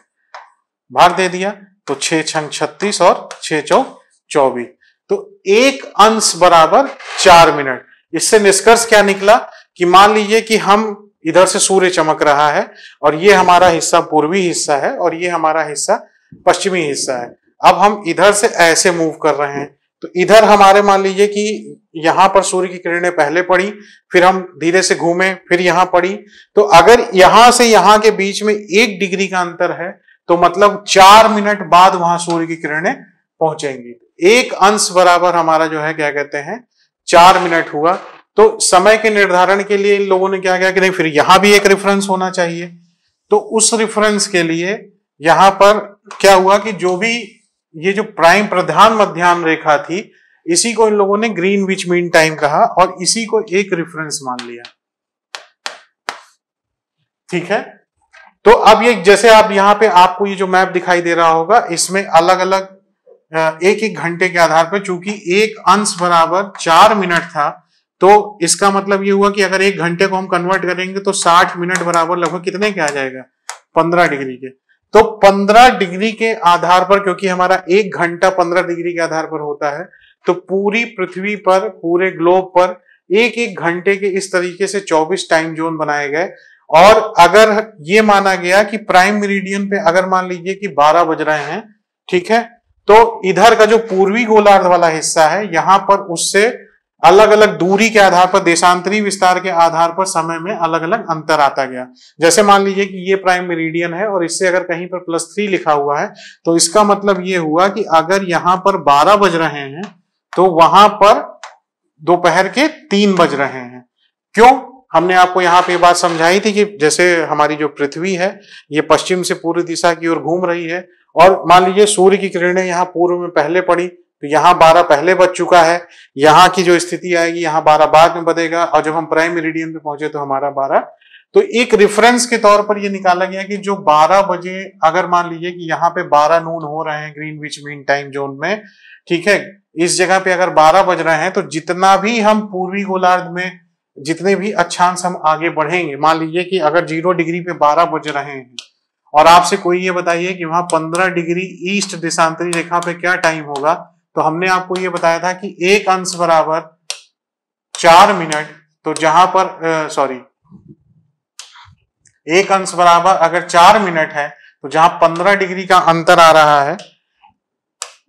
भाग दे दिया तो छह छत्तीस और छह चौक चौबीस तो एक अंश बराबर चार मिनट इससे निष्कर्ष क्या निकला कि मान लीजिए कि हम इधर से सूर्य चमक रहा है और ये हमारा हिस्सा पूर्वी हिस्सा है और ये हमारा हिस्सा पश्चिमी हिस्सा है अब हम इधर से ऐसे मूव कर रहे हैं तो इधर हमारे मान लीजिए कि यहां पर सूर्य की किरणें पहले पड़ी फिर हम धीरे से घूमे फिर यहां पड़ी तो अगर यहां से यहां के बीच में एक डिग्री का अंतर है तो मतलब चार मिनट बाद वहां सूर्य की किरणें पहुंचेंगी एक अंश बराबर हमारा जो है क्या कहते हैं चार मिनट हुआ तो समय के निर्धारण के लिए इन लोगों ने क्या किया कि नहीं फिर यहां भी एक रेफरेंस होना चाहिए तो उस रेफरेंस के लिए यहां पर क्या हुआ कि जो भी ये जो प्राइम प्रधान मध्यान रेखा थी इसी को इन लोगों ने ग्रीन विच मीन टाइम कहा और इसी को एक रेफरेंस मान लिया ठीक है तो अब ये जैसे आप यहां पे आपको ये जो मैप दिखाई दे रहा होगा इसमें अलग अलग एक एक घंटे के आधार पर चूंकि एक अंश बराबर चार मिनट था तो इसका मतलब ये हुआ कि अगर एक घंटे को हम कन्वर्ट करेंगे तो 60 मिनट बराबर लगभग कितने के आ जाएगा 15 डिग्री के तो 15 डिग्री के आधार पर क्योंकि हमारा एक घंटा 15 डिग्री के आधार पर होता है तो पूरी पृथ्वी पर पूरे ग्लोब पर एक एक घंटे के इस तरीके से 24 टाइम जोन बनाए गए और अगर ये माना गया कि प्राइम मेरिडियन पे अगर मान लीजिए कि 12 बज रहे हैं ठीक है तो इधर का जो पूर्वी गोलार्ध वाला हिस्सा है यहां पर उससे अलग अलग दूरी के आधार पर देशांतरी विस्तार के आधार पर समय में अलग अलग अंतर आता गया जैसे मान लीजिए कि ये प्राइम मेरिडियन है और इससे अगर कहीं पर प्लस थ्री लिखा हुआ है तो इसका मतलब ये हुआ कि अगर यहां पर बारह बज रहे हैं तो वहां पर दोपहर के तीन बज रहे हैं क्यों हमने आपको यहाँ पे बात समझाई थी कि जैसे हमारी जो पृथ्वी है ये पश्चिम से पूर्व दिशा की ओर घूम रही है और मान लीजिए सूर्य की किरणें यहाँ पूर्व में पहले पड़ी तो यहाँ बारह पहले बच चुका है यहाँ की जो स्थिति आएगी यहाँ बारह बाद में बदेगा और जब हम प्राइम मेरिडियन पे पहुंचे तो हमारा बारह तो एक रेफरेंस के तौर पर ये निकाला गया कि जो 12 बजे अगर मान लीजिए कि यहाँ पे 12 नून हो रहे हैं Greenwich mean time zone में ठीक है इस जगह पे अगर 12 बज रहे हैं तो जितना भी हम पूर्वी गोलार्ध में जितने भी अच्छांश हम आगे बढ़ेंगे मान लीजिए कि अगर जीरो डिग्री पे 12 बज रहे हैं और आपसे कोई ये बताइए कि वहां 15 डिग्री ईस्ट दिशांतरी रेखा पे क्या टाइम होगा तो हमने आपको ये बताया था कि एक अंश बराबर चार मिनट तो जहां पर सॉरी एक अंश बराबर अगर चार मिनट है तो जहां पंद्रह डिग्री का अंतर आ रहा है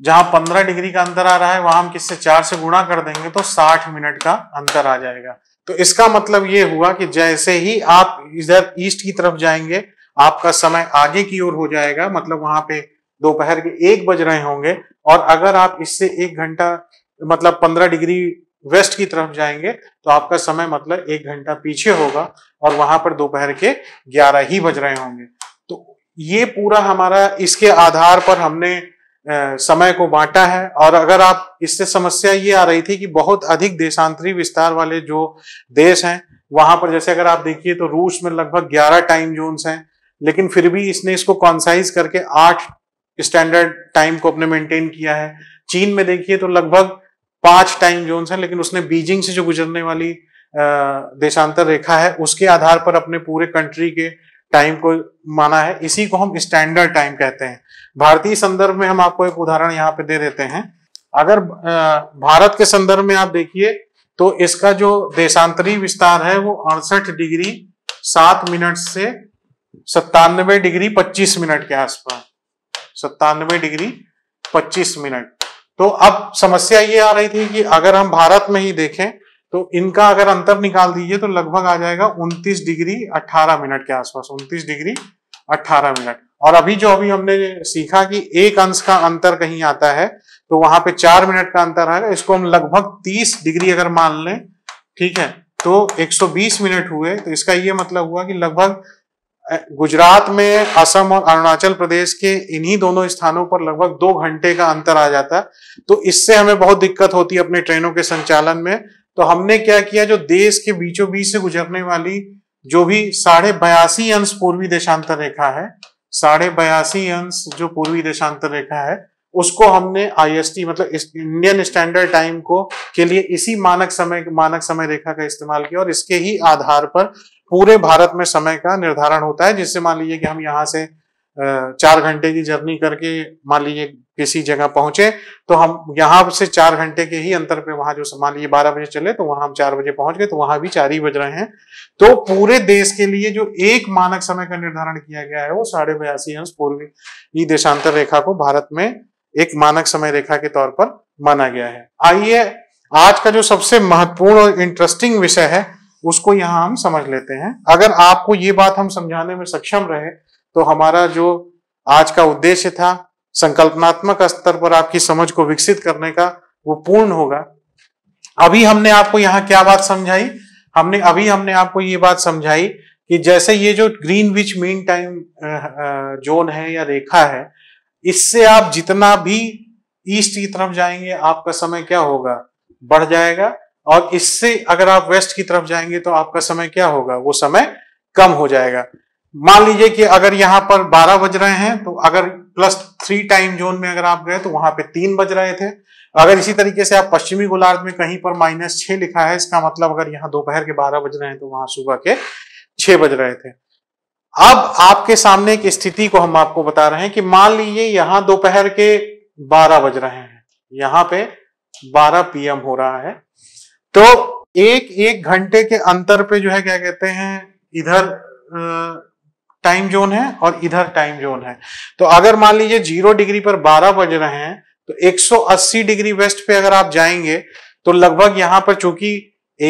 जहां पंद्रह डिग्री का अंतर आ रहा है वहां हम किससे चार से गुणा कर देंगे तो साठ मिनट का अंतर आ जाएगा तो इसका मतलब ये हुआ कि जैसे ही आप इधर ईस्ट की तरफ जाएंगे आपका समय आगे की ओर हो जाएगा मतलब वहां पे दोपहर के एक बज रहे होंगे और अगर आप इससे एक घंटा मतलब पंद्रह डिग्री वेस्ट की तरफ जाएंगे तो आपका समय मतलब एक घंटा पीछे होगा और वहां पर दोपहर के ग्यारह ही बज रहे होंगे तो ये पूरा हमारा इसके आधार पर हमने समय को बांटा है और अगर आप इससे समस्या ये आ रही थी कि बहुत अधिक देशांतरी विस्तार वाले जो देश हैं वहां पर जैसे अगर आप देखिए तो रूस में लगभग 11 टाइम जोन्स हैं लेकिन फिर भी इसने इसको कॉन्साइज करके आठ स्टैंडर्ड टाइम को अपने मेंटेन किया है चीन में देखिए तो लगभग पांच टाइम जोन है लेकिन उसने बीजिंग से जो गुजरने वाली देशांतर रेखा है उसके आधार पर अपने पूरे कंट्री के टाइम को माना है इसी को हम स्टैंडर्ड टाइम कहते हैं भारतीय संदर्भ में हम आपको एक उदाहरण यहाँ पे दे देते हैं अगर भारत के संदर्भ में आप देखिए तो इसका जो देशांतरी विस्तार है वो अड़सठ डिग्री सात मिनट से सत्तानवे डिग्री पच्चीस मिनट के आसपास सत्तानवे डिग्री पच्चीस मिनट तो अब समस्या ये आ रही थी कि अगर हम भारत में ही देखें तो इनका अगर अंतर निकाल दीजिए तो लगभग आ जाएगा 29 डिग्री 18 मिनट के आसपास 29 डिग्री 18 मिनट और अभी जो अभी हमने सीखा कि एक अंश का अंतर कहीं आता है तो वहां पे चार मिनट का अंतर आएगा इसको हम लगभग 30 डिग्री अगर मान लें ठीक है तो 120 मिनट हुए तो इसका ये मतलब हुआ कि लगभग गुजरात में असम और अरुणाचल प्रदेश के इन्हीं दोनों स्थानों पर लगभग दो घंटे का अंतर आ जाता है तो इससे हमें बहुत दिक्कत होती है अपने ट्रेनों के संचालन में तो हमने क्या किया जो देश के बीचों बीच से गुजरने वाली जो भी साढ़े बयासी अंश पूर्वी देशांतर रेखा है साढ़े बयासी अंश जो पूर्वी देशांतर रेखा है उसको हमने आईएसटी मतलब इंडियन स्टैंडर्ड टाइम को के लिए इसी मानक समय मानक समय रेखा का इस्तेमाल किया और इसके ही आधार पर पूरे भारत में समय का निर्धारण होता है जिससे मान लीजिए कि हम यहाँ से चार घंटे की जर्नी करके मान लीजिए किसी जगह पहुंचे तो हम यहाँ से चार घंटे के ही अंतर पे वहां जो मान लीजिए बारह बजे चले तो वहां हम चार बजे पहुंच गए तो वहां भी चार ही बज रहे हैं तो पूरे देश के लिए जो एक मानक समय का निर्धारण किया गया है वो साढ़े बयासी अंश पूर्वी देशांतर रेखा को भारत में एक मानक समय रेखा के तौर पर माना गया है आइए आज का जो सबसे महत्वपूर्ण और इंटरेस्टिंग विषय है उसको यहाँ हम समझ लेते हैं अगर आपको ये बात हम समझाने में सक्षम रहे तो हमारा जो आज का उद्देश्य था संकल्पनात्मक स्तर पर आपकी समझ को विकसित करने का वो पूर्ण होगा अभी हमने आपको यहाँ क्या बात समझाई हमने अभी हमने आपको ये बात समझाई कि जैसे ये जो Greenwich mean time zone है या रेखा है इससे आप जितना भी ईस्ट की तरफ जाएंगे आपका समय क्या होगा बढ़ जाएगा और इससे अगर आप वेस्ट की तरफ जाएंगे तो आपका समय क्या होगा वो समय कम हो जाएगा मान लीजिए कि अगर यहां पर 12 बज रहे हैं तो अगर प्लस थ्री टाइम जोन में अगर आप गए तो वहां पे तीन बज रहे थे अगर इसी तरीके से आप पश्चिमी गोलार्ध में कहीं पर माइनस छह लिखा है इसका मतलब अगर यहां दोपहर के बारह बज रहे हैं तो वहां सुबह के छह बज रहे थे अब आपके सामने एक स्थिति को हम आपको बता रहे हैं कि मान लीजिए यहां दोपहर के बारह बज रहे हैं यहां पे बारह पीएम हो रहा है तो एक एक घंटे के अंतर पे जो है क्या कहते हैं इधर टाइम जोन है और इधर टाइम जोन है तो अगर मान लीजिए जीरो डिग्री पर बारह बज रहे हैं तो 180 डिग्री वेस्ट पे अगर आप जाएंगे तो लगभग यहां पर चूंकि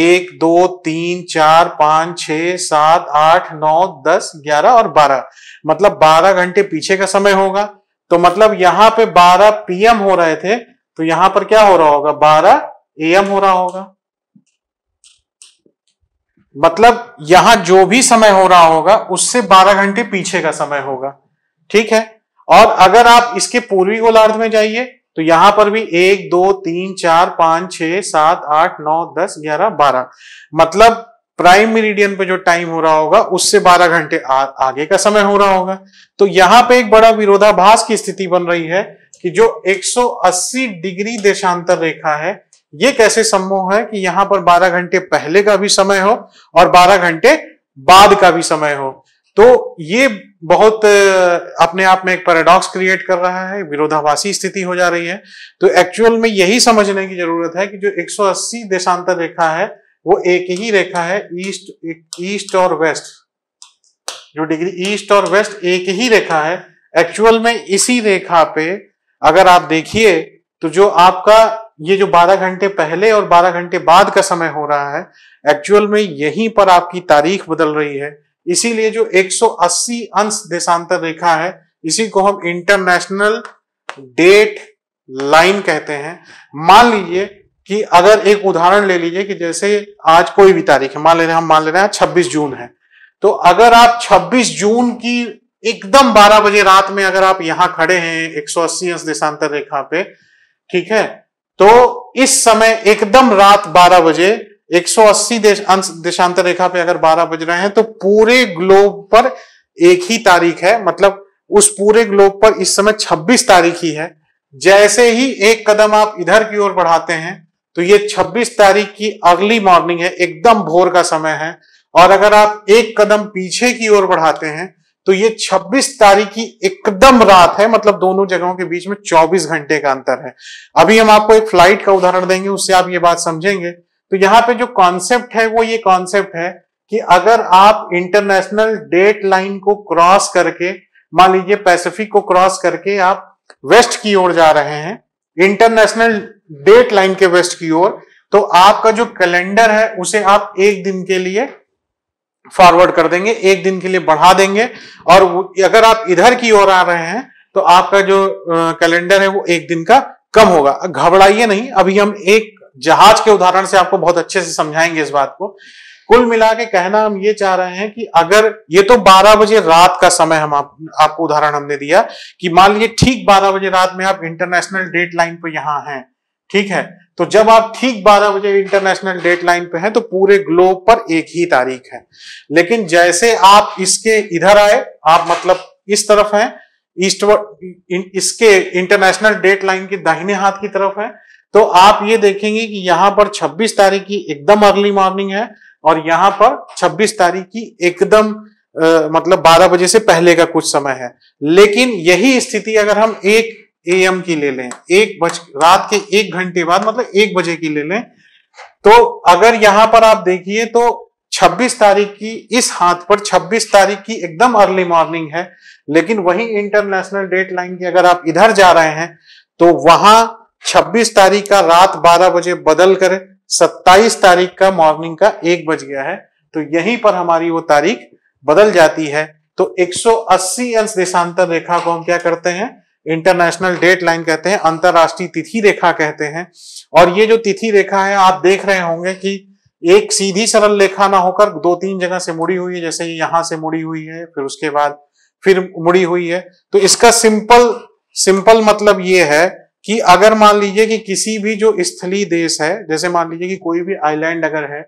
एक दो तीन चार पांच छ सात आठ नौ दस ग्यारह और बारह मतलब बारह घंटे पीछे का समय होगा तो मतलब यहां पे बारह पीएम हो रहे थे तो यहां पर क्या हो रहा होगा बारह एएम हो रहा होगा मतलब यहां जो भी समय हो रहा होगा उससे 12 घंटे पीछे का समय होगा ठीक है और अगर आप इसके पूर्वी गोलार्ध में जाइए तो यहां पर भी एक दो तीन चार पांच छह सात आठ नौ दस ग्यारह बारह मतलब प्राइम मेरिडियन पे जो टाइम हो रहा होगा उससे 12 घंटे आगे का समय हो रहा होगा तो यहां पे एक बड़ा विरोधाभास की स्थिति बन रही है कि जो 180 डिग्री देशांतर रेखा है ये कैसे संभव है कि यहां पर 12 घंटे पहले का भी समय हो और 12 घंटे बाद का भी समय हो तो ये बहुत अपने आप में एक पैराडॉक्स क्रिएट कर रहा है विरोधाभासी स्थिति हो जा रही है तो एक्चुअल में यही समझने की जरूरत है कि जो 180 देशांतर रेखा है वो एक ही रेखा है ईस्ट ईस्ट और वेस्ट जो डिग्री ईस्ट और वेस्ट एक ही रेखा है एक्चुअल में इसी रेखा पे अगर आप देखिए तो जो आपका ये जो 12 घंटे पहले और 12 घंटे बाद का समय हो रहा है एक्चुअल में यहीं पर आपकी तारीख बदल रही है इसीलिए जो 180 अंश देशांतर रेखा है इसी को हम इंटरनेशनल डेट लाइन कहते हैं मान लीजिए कि अगर एक उदाहरण ले लीजिए कि जैसे आज कोई भी तारीख है मान ले रहे हम मान ले रहे हैं छब्बीस जून है तो अगर आप 26 जून की एकदम 12 बजे रात में अगर आप यहां खड़े हैं 180 अंश देशांतर रेखा पे ठीक है तो इस समय एकदम रात 12 बजे 180 देश अंश देशांतर रेखा पे अगर 12 बज रहे हैं तो पूरे ग्लोब पर एक ही तारीख है मतलब उस पूरे ग्लोब पर इस समय 26 तारीख ही है जैसे ही एक कदम आप इधर की ओर बढ़ाते हैं तो ये 26 तारीख की अर्ली मॉर्निंग है एकदम भोर का समय है और अगर आप एक कदम पीछे की ओर बढ़ाते हैं तो ये 26 तारीख की एकदम रात है मतलब दोनों जगहों के बीच में 24 घंटे का अंतर है अभी हम आपको एक फ्लाइट का उदाहरण देंगे उससे आप ये बात समझेंगे तो यहाँ पे जो कॉन्सेप्ट है वो ये कॉन्सेप्ट है कि अगर आप इंटरनेशनल डेट लाइन को क्रॉस करके मान लीजिए पैसिफिक को क्रॉस करके आप वेस्ट की ओर जा रहे हैं इंटरनेशनल डेट लाइन के वेस्ट की ओर तो आपका जो कैलेंडर है उसे आप एक दिन के लिए फॉरवर्ड कर देंगे एक दिन के लिए बढ़ा देंगे और अगर आप इधर की ओर आ रहे हैं तो आपका जो कैलेंडर है वो एक दिन का कम होगा घबराइए नहीं अभी हम एक जहाज के उदाहरण से आपको बहुत अच्छे से समझाएंगे इस बात को कुल मिला के कहना हम ये चाह रहे हैं कि अगर ये तो 12 बजे रात का समय हम आप, आपको उदाहरण हमने दिया कि मान लीजिए ठीक 12 बजे रात में आप इंटरनेशनल डेट लाइन पर यहां हैं ठीक है तो जब आप ठीक 12 बजे इंटरनेशनल डेट लाइन पे हैं तो पूरे ग्लोब पर एक ही तारीख है लेकिन जैसे आप इसके इधर आए आप मतलब इस तरफ हैं ईस्टवर्ड इसके इंटरनेशनल डेट लाइन के दाहिने हाथ की तरफ है तो आप ये देखेंगे कि यहां पर 26 तारीख की एकदम अर्ली मॉर्निंग है और यहां पर 26 तारीख की एकदम आ, मतलब 12 बजे से पहले का कुछ समय है लेकिन यही स्थिति अगर हम एक एम की ले लें एक बज रात के एक घंटे बाद मतलब एक बजे की ले लें तो अगर यहां पर आप देखिए तो 26 तारीख की इस हाथ पर 26 तारीख की एकदम अर्ली मॉर्निंग है लेकिन वही इंटरनेशनल डेट लाइन की अगर आप इधर जा रहे हैं तो वहां 26 तारीख का रात 12 बजे बदल कर 27 तारीख का मॉर्निंग का एक बज गया है तो यहीं पर हमारी वो तारीख बदल जाती है तो 180 अंश देशांतर रेखा को हम क्या करते हैं इंटरनेशनल डेट लाइन कहते हैं अंतरराष्ट्रीय तिथि रेखा कहते हैं और ये जो तिथि रेखा है आप देख रहे होंगे कि एक सीधी सरल रेखा ना होकर दो तीन जगह से मुड़ी हुई है जैसे यहां से मुड़ी हुई है फिर उसके बाद फिर मुड़ी हुई है तो इसका सिंपल सिंपल मतलब ये है कि अगर मान लीजिए कि किसी भी जो स्थली देश है जैसे मान लीजिए कि कोई भी आइलैंड अगर है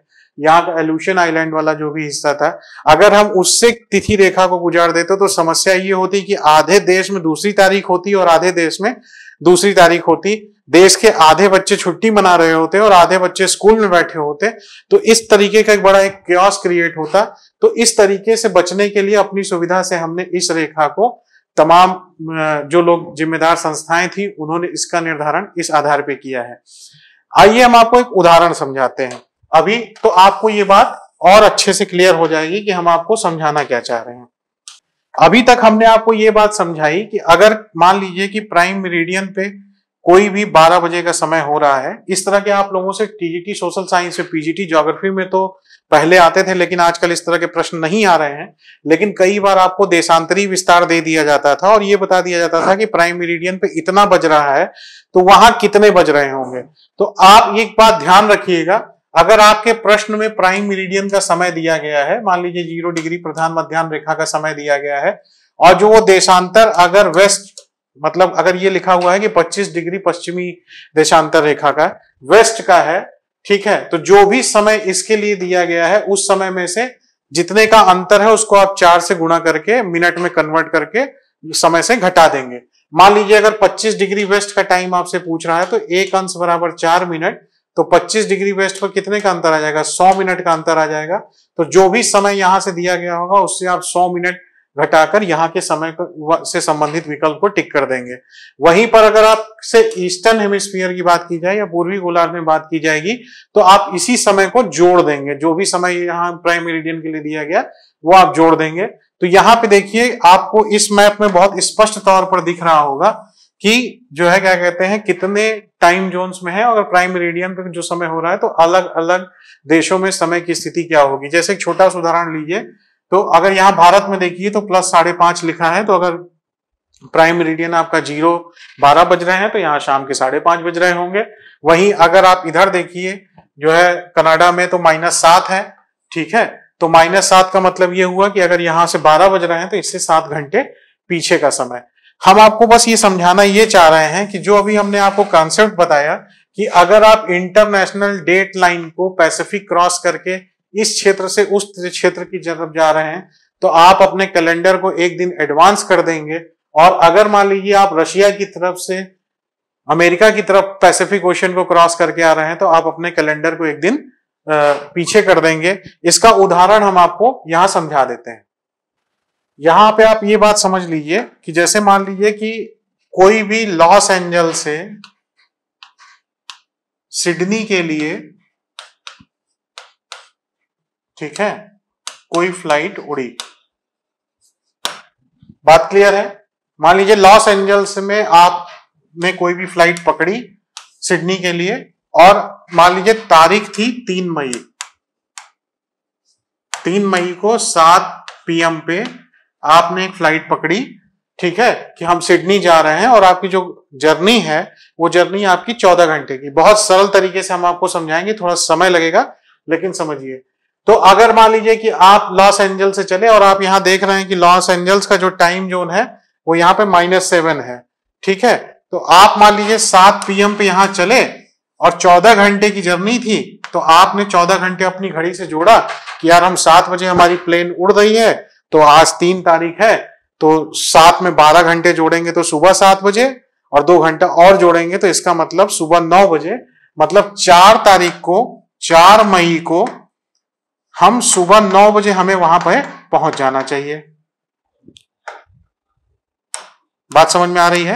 यहाँ का एल्यूशन आइलैंड वाला जो भी हिस्सा था अगर हम उससे तिथि रेखा को गुजार देते तो समस्या ये होती कि आधे देश में दूसरी तारीख होती और आधे देश में दूसरी तारीख होती देश के आधे बच्चे छुट्टी मना रहे होते और आधे बच्चे स्कूल में बैठे होते तो इस तरीके का एक बड़ा एक क्योस क्रिएट होता तो इस तरीके से बचने के लिए अपनी सुविधा से हमने इस रेखा को तमाम जो लोग जिम्मेदार संस्थाएं थी उन्होंने इसका निर्धारण इस आधार पर किया है आइए हम आपको एक उदाहरण समझाते हैं अभी तो आपको ये बात और अच्छे से क्लियर हो जाएगी कि हम आपको समझाना क्या चाह रहे हैं अभी तक हमने आपको ये बात समझाई कि अगर मान लीजिए कि प्राइम मेरिडियन पे कोई भी 12 बजे का समय हो रहा है इस तरह के आप लोगों से टीजीटी सोशल साइंस में पीजीटी ज्योग्राफी में तो पहले आते थे लेकिन आजकल इस तरह के प्रश्न नहीं आ रहे हैं लेकिन कई बार आपको देशांतरी विस्तार दे दिया जाता था और ये बता दिया जाता था कि प्राइम मेरिडियन पे इतना बज रहा है तो वहां कितने बज रहे होंगे तो आप एक बात ध्यान रखिएगा अगर आपके प्रश्न में प्राइम मेरिडियन का समय दिया गया है मान लीजिए जीरो डिग्री प्रधान मध्यान्ह रेखा का समय दिया गया है और जो वो देशांतर अगर वेस्ट मतलब अगर ये लिखा हुआ है कि 25 डिग्री पश्चिमी देशांतर रेखा का वेस्ट का है ठीक है तो जो भी समय इसके लिए दिया गया है उस समय में से जितने का अंतर है उसको आप चार से गुणा करके मिनट में कन्वर्ट करके समय से घटा देंगे मान लीजिए अगर 25 डिग्री वेस्ट का टाइम आपसे पूछ रहा है तो एक अंश बराबर चार मिनट तो 25 डिग्री वेस्ट पर कितने का अंतर आ जाएगा 100 मिनट का अंतर आ जाएगा तो जो भी समय यहां से दिया गया होगा उससे आप 100 मिनट घटाकर यहाँ के समय से संबंधित विकल्प को टिक कर देंगे वहीं पर अगर आप से ईस्टर्न हेमिस्फीयर की बात की जाए या पूर्वी गोलार्ध में बात की जाएगी तो आप इसी समय को जोड़ देंगे जो भी समय यहाँ प्राइम मेरिडियन के लिए दिया गया वो आप जोड़ देंगे तो यहाँ पे देखिए आपको इस मैप में बहुत स्पष्ट तौर पर दिख रहा होगा कि जो है क्या कहते हैं कितने टाइम जोन्स में है और प्राइम मेरिडियन पे जो समय हो रहा है तो अलग अलग देशों में समय की स्थिति क्या होगी जैसे एक छोटा सा उदाहरण लीजिए तो अगर यहाँ भारत में देखिए तो प्लस साढ़े पांच लिखा है तो अगर प्राइम मेरिडियन आपका जीरो बारह बज रहे हैं तो यहाँ शाम के साढ़े पांच बज रहे होंगे वहीं अगर आप इधर देखिए जो है कनाडा में तो माइनस सात है ठीक है तो माइनस सात का मतलब ये हुआ कि अगर यहाँ से बारह बज रहे हैं तो इससे सात घंटे पीछे का समय हम आपको बस ये समझाना ये चाह रहे हैं कि जो अभी हमने आपको कॉन्सेप्ट बताया कि अगर आप इंटरनेशनल डेट लाइन को पैसिफिक क्रॉस करके इस क्षेत्र से उस क्षेत्र की तरफ जा रहे हैं तो आप अपने कैलेंडर को एक दिन एडवांस कर देंगे और अगर मान लीजिए आप रशिया की तरफ से अमेरिका की तरफ पैसिफिक ओशन को क्रॉस करके आ रहे हैं तो आप अपने कैलेंडर को एक दिन पीछे कर देंगे इसका उदाहरण हम आपको यहां समझा देते हैं यहां पे आप ये बात समझ लीजिए कि जैसे मान लीजिए कि कोई भी लॉस एंजल से सिडनी के लिए ठीक है कोई फ्लाइट उड़ी बात क्लियर है मान लीजिए लॉस एंजल्स में आपने कोई भी फ्लाइट पकड़ी सिडनी के लिए और मान लीजिए तारीख थी तीन मई तीन मई को सात पीएम पे आपने एक फ्लाइट पकड़ी ठीक है कि हम सिडनी जा रहे हैं और आपकी जो जर्नी है वो जर्नी आपकी चौदह घंटे की बहुत सरल तरीके से हम आपको समझाएंगे थोड़ा समय लगेगा लेकिन समझिए तो अगर मान लीजिए कि आप लॉस एंजल्स से चले और आप यहां देख रहे हैं कि लॉस एंजल्स का जो टाइम जोन है वो यहाँ पे माइनस सेवन है ठीक है तो आप मान लीजिए सात पीएम पे यहाँ चले और चौदह घंटे की जर्नी थी तो आपने चौदह घंटे अपनी घड़ी से जोड़ा कि यार हम सात बजे हमारी प्लेन उड़ रही है तो आज तीन तारीख है तो सात में बारह घंटे जोड़ेंगे तो सुबह सात बजे और दो घंटा और जोड़ेंगे तो इसका मतलब सुबह नौ बजे मतलब चार तारीख को चार मई को हम सुबह नौ बजे हमें वहां पर पहुंच जाना चाहिए बात समझ में आ रही है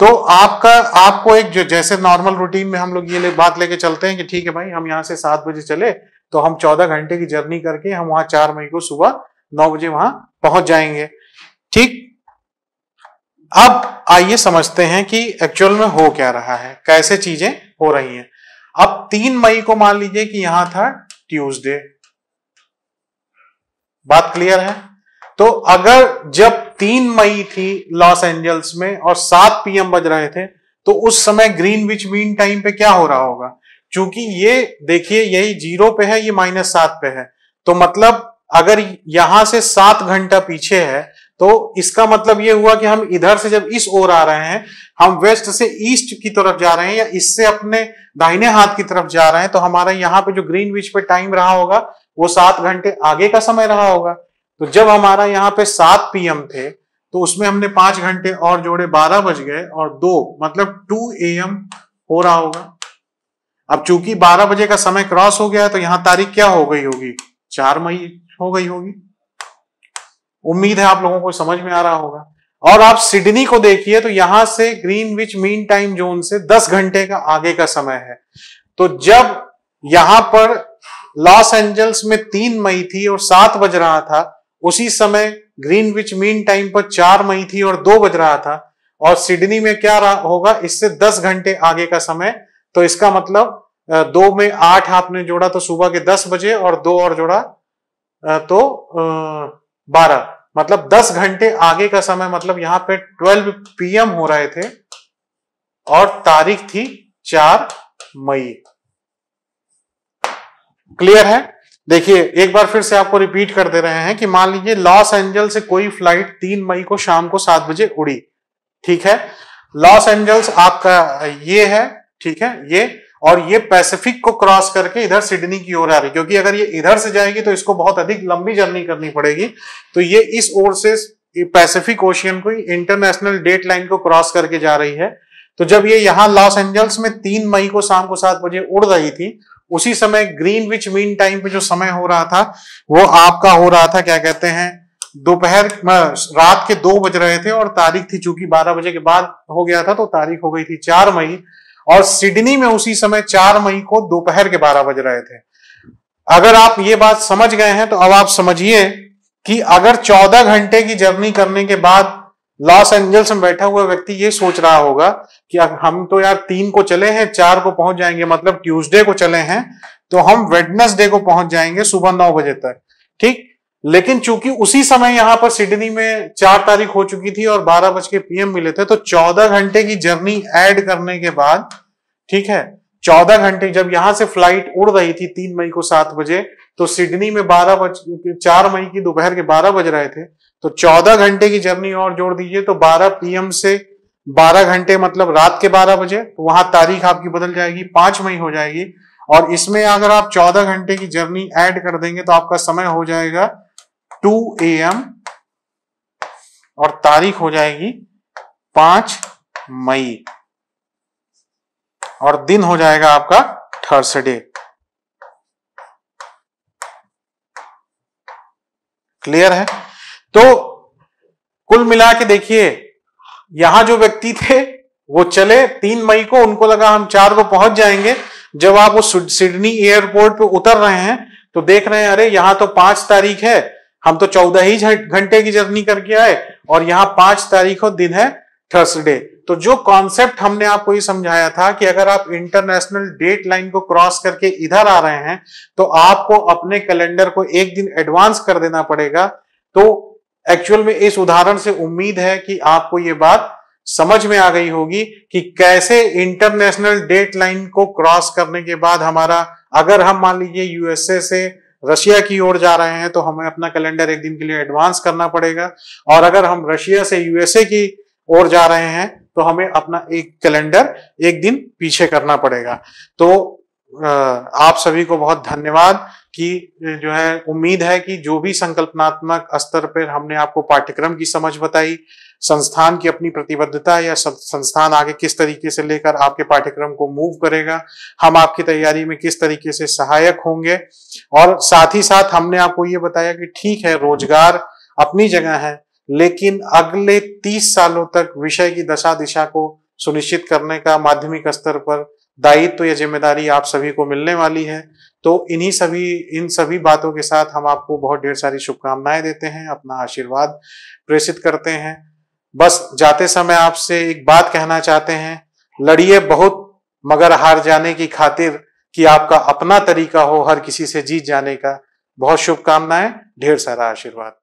तो आपका आपको एक जो जैसे नॉर्मल रूटीन में हम लोग ये ले, बात लेके चलते हैं कि ठीक है भाई हम यहां से सात बजे चले तो हम चौदह घंटे की जर्नी करके हम वहां चार मई को सुबह नौ बजे वहां पहुंच जाएंगे ठीक अब आइए समझते हैं कि एक्चुअल में हो क्या रहा है कैसे चीजें हो रही हैं अब तीन मई को मान लीजिए कि यहां था ट्यूसडे बात क्लियर है तो अगर जब तीन मई थी लॉस एंजल्स में और सात पीएम बज रहे थे तो उस समय ग्रीन विच मीन टाइम पे क्या हो रहा होगा क्योंकि ये देखिए यही जीरो पे है ये माइनस सात पे है तो मतलब अगर यहां से सात घंटा पीछे है तो इसका मतलब ये हुआ कि हम इधर से जब इस ओर आ रहे हैं हम वेस्ट से ईस्ट की तरफ जा रहे हैं या इससे अपने दाहिने हाथ की तरफ जा रहे हैं तो हमारा यहाँ पे जो ग्रीन विच पे टाइम रहा होगा वो सात घंटे आगे का समय रहा होगा तो जब हमारा यहाँ पे सात पीएम थे तो उसमें हमने पांच घंटे और जोड़े बारह बज गए और दो मतलब टू ए एम हो रहा होगा अब चूंकि बारह बजे का समय क्रॉस हो गया है तो यहां तारीख क्या हो गई होगी चार मई हो गई होगी उम्मीद है आप लोगों को समझ में आ रहा होगा और आप सिडनी को देखिए तो यहां से Greenwich mean time zone से 10 घंटे का आगे का समय है तो जब यहां पर लॉस एंजल्स में तीन मई थी और सात बज रहा था उसी समय ग्रीन विच मीन टाइम पर चार मई थी और दो बज रहा था और सिडनी में क्या होगा इससे दस घंटे आगे का समय तो इसका मतलब दो में आठ आपने जोड़ा तो सुबह के दस बजे और दो और जोड़ा तो बारह मतलब दस घंटे आगे का समय मतलब यहां पे ट्वेल्व पीएम हो रहे थे और तारीख थी चार मई क्लियर है देखिए एक बार फिर से आपको रिपीट कर दे रहे हैं कि मान लीजिए लॉस एंजल से कोई फ्लाइट तीन मई को शाम को सात बजे उड़ी ठीक है लॉस एंजल्स आपका ये है ठीक है ये और ये पैसिफिक को क्रॉस करके इधर सिडनी की ओर आ रही क्योंकि अगर ये इधर से जाएगी तो इसको बहुत अधिक लंबी जर्नी करनी पड़ेगी तो ये इस ओर से पैसिफिक ओशियन को इंटरनेशनल डेट लाइन को क्रॉस करके जा रही है तो जब ये यहाँ लॉस एंजल्स में तीन मई को शाम को सात बजे उड़ रही थी उसी समय ग्रीन विच मीन टाइम पे जो समय हो रहा था वो आपका हो रहा था क्या कहते हैं दोपहर रात के दो बज रहे थे और तारीख थी चूंकि बारह बजे के बाद हो गया था तो तारीख हो गई थी चार मई और सिडनी में उसी समय चार मई को दोपहर के बारह बज रहे थे अगर आप ये बात समझ गए हैं तो अब आप समझिए कि अगर चौदह घंटे की जर्नी करने के बाद लॉस एंजल्स में बैठा हुआ व्यक्ति ये सोच रहा होगा कि हम तो यार तीन को चले हैं चार को पहुंच जाएंगे मतलब ट्यूसडे को चले हैं तो हम वेडनेसडे को पहुंच जाएंगे सुबह नौ बजे तक ठीक लेकिन चूंकि उसी समय यहां पर सिडनी में चार तारीख हो चुकी थी और बारह बज के पीएम मिले थे तो चौदह घंटे की जर्नी ऐड करने के बाद ठीक है चौदह घंटे जब यहां से फ्लाइट उड़ रही थी तीन मई को सात बजे तो सिडनी में बारह बज चार मई की दोपहर के बारह बज रहे थे तो चौदह घंटे की जर्नी और जोड़ दीजिए तो बारह पीएम से बारह घंटे मतलब रात के बारह बजे तो वहां तारीख आपकी बदल जाएगी पांच मई हो जाएगी और इसमें अगर आप चौदह घंटे की जर्नी ऐड कर देंगे तो आपका समय हो जाएगा टू ए एम और तारीख हो जाएगी पांच मई और दिन हो जाएगा आपका थर्सडे क्लियर है तो कुल मिला के देखिए यहां जो व्यक्ति थे वो चले तीन मई को उनको लगा हम चार को पहुंच जाएंगे जब आप वो सिडनी एयरपोर्ट पे उतर रहे हैं तो देख रहे हैं अरे यहां तो पांच तारीख है हम तो चौदह ही घंटे की जर्नी करके आए और यहाँ पांच तारीख दिन है थर्सडे तो जो कॉन्सेप्ट हमने आपको ये समझाया था कि अगर आप इंटरनेशनल डेट लाइन को क्रॉस करके इधर आ रहे हैं तो आपको अपने कैलेंडर को एक दिन एडवांस कर देना पड़ेगा तो एक्चुअल में इस उदाहरण से उम्मीद है कि आपको ये बात समझ में आ गई होगी कि कैसे इंटरनेशनल डेट लाइन को क्रॉस करने के बाद हमारा अगर हम मान लीजिए यूएसए से रशिया की ओर जा रहे हैं तो हमें अपना कैलेंडर एक दिन के लिए एडवांस करना पड़ेगा और अगर हम रशिया से यूएसए की ओर जा रहे हैं तो हमें अपना एक कैलेंडर एक दिन पीछे करना पड़ेगा तो आप सभी को बहुत धन्यवाद कि जो है उम्मीद है कि जो भी संकल्पनात्मक स्तर पर हमने आपको पाठ्यक्रम की समझ बताई संस्थान की अपनी प्रतिबद्धता या संस्थान आगे किस तरीके से लेकर आपके पाठ्यक्रम को मूव करेगा हम आपकी तैयारी में किस तरीके से सहायक होंगे और साथ ही साथ हमने आपको ये बताया कि ठीक है रोजगार अपनी जगह है लेकिन अगले तीस सालों तक विषय की दशा दिशा को सुनिश्चित करने का माध्यमिक स्तर पर दायित्व तो या जिम्मेदारी आप सभी को मिलने वाली है तो इन्हीं सभी इन सभी बातों के साथ हम आपको बहुत ढेर सारी शुभकामनाएं देते हैं अपना आशीर्वाद प्रेषित करते हैं बस जाते समय आपसे एक बात कहना चाहते हैं लड़िए बहुत मगर हार जाने की खातिर कि आपका अपना तरीका हो हर किसी से जीत जाने का बहुत शुभकामनाएं ढेर सारा आशीर्वाद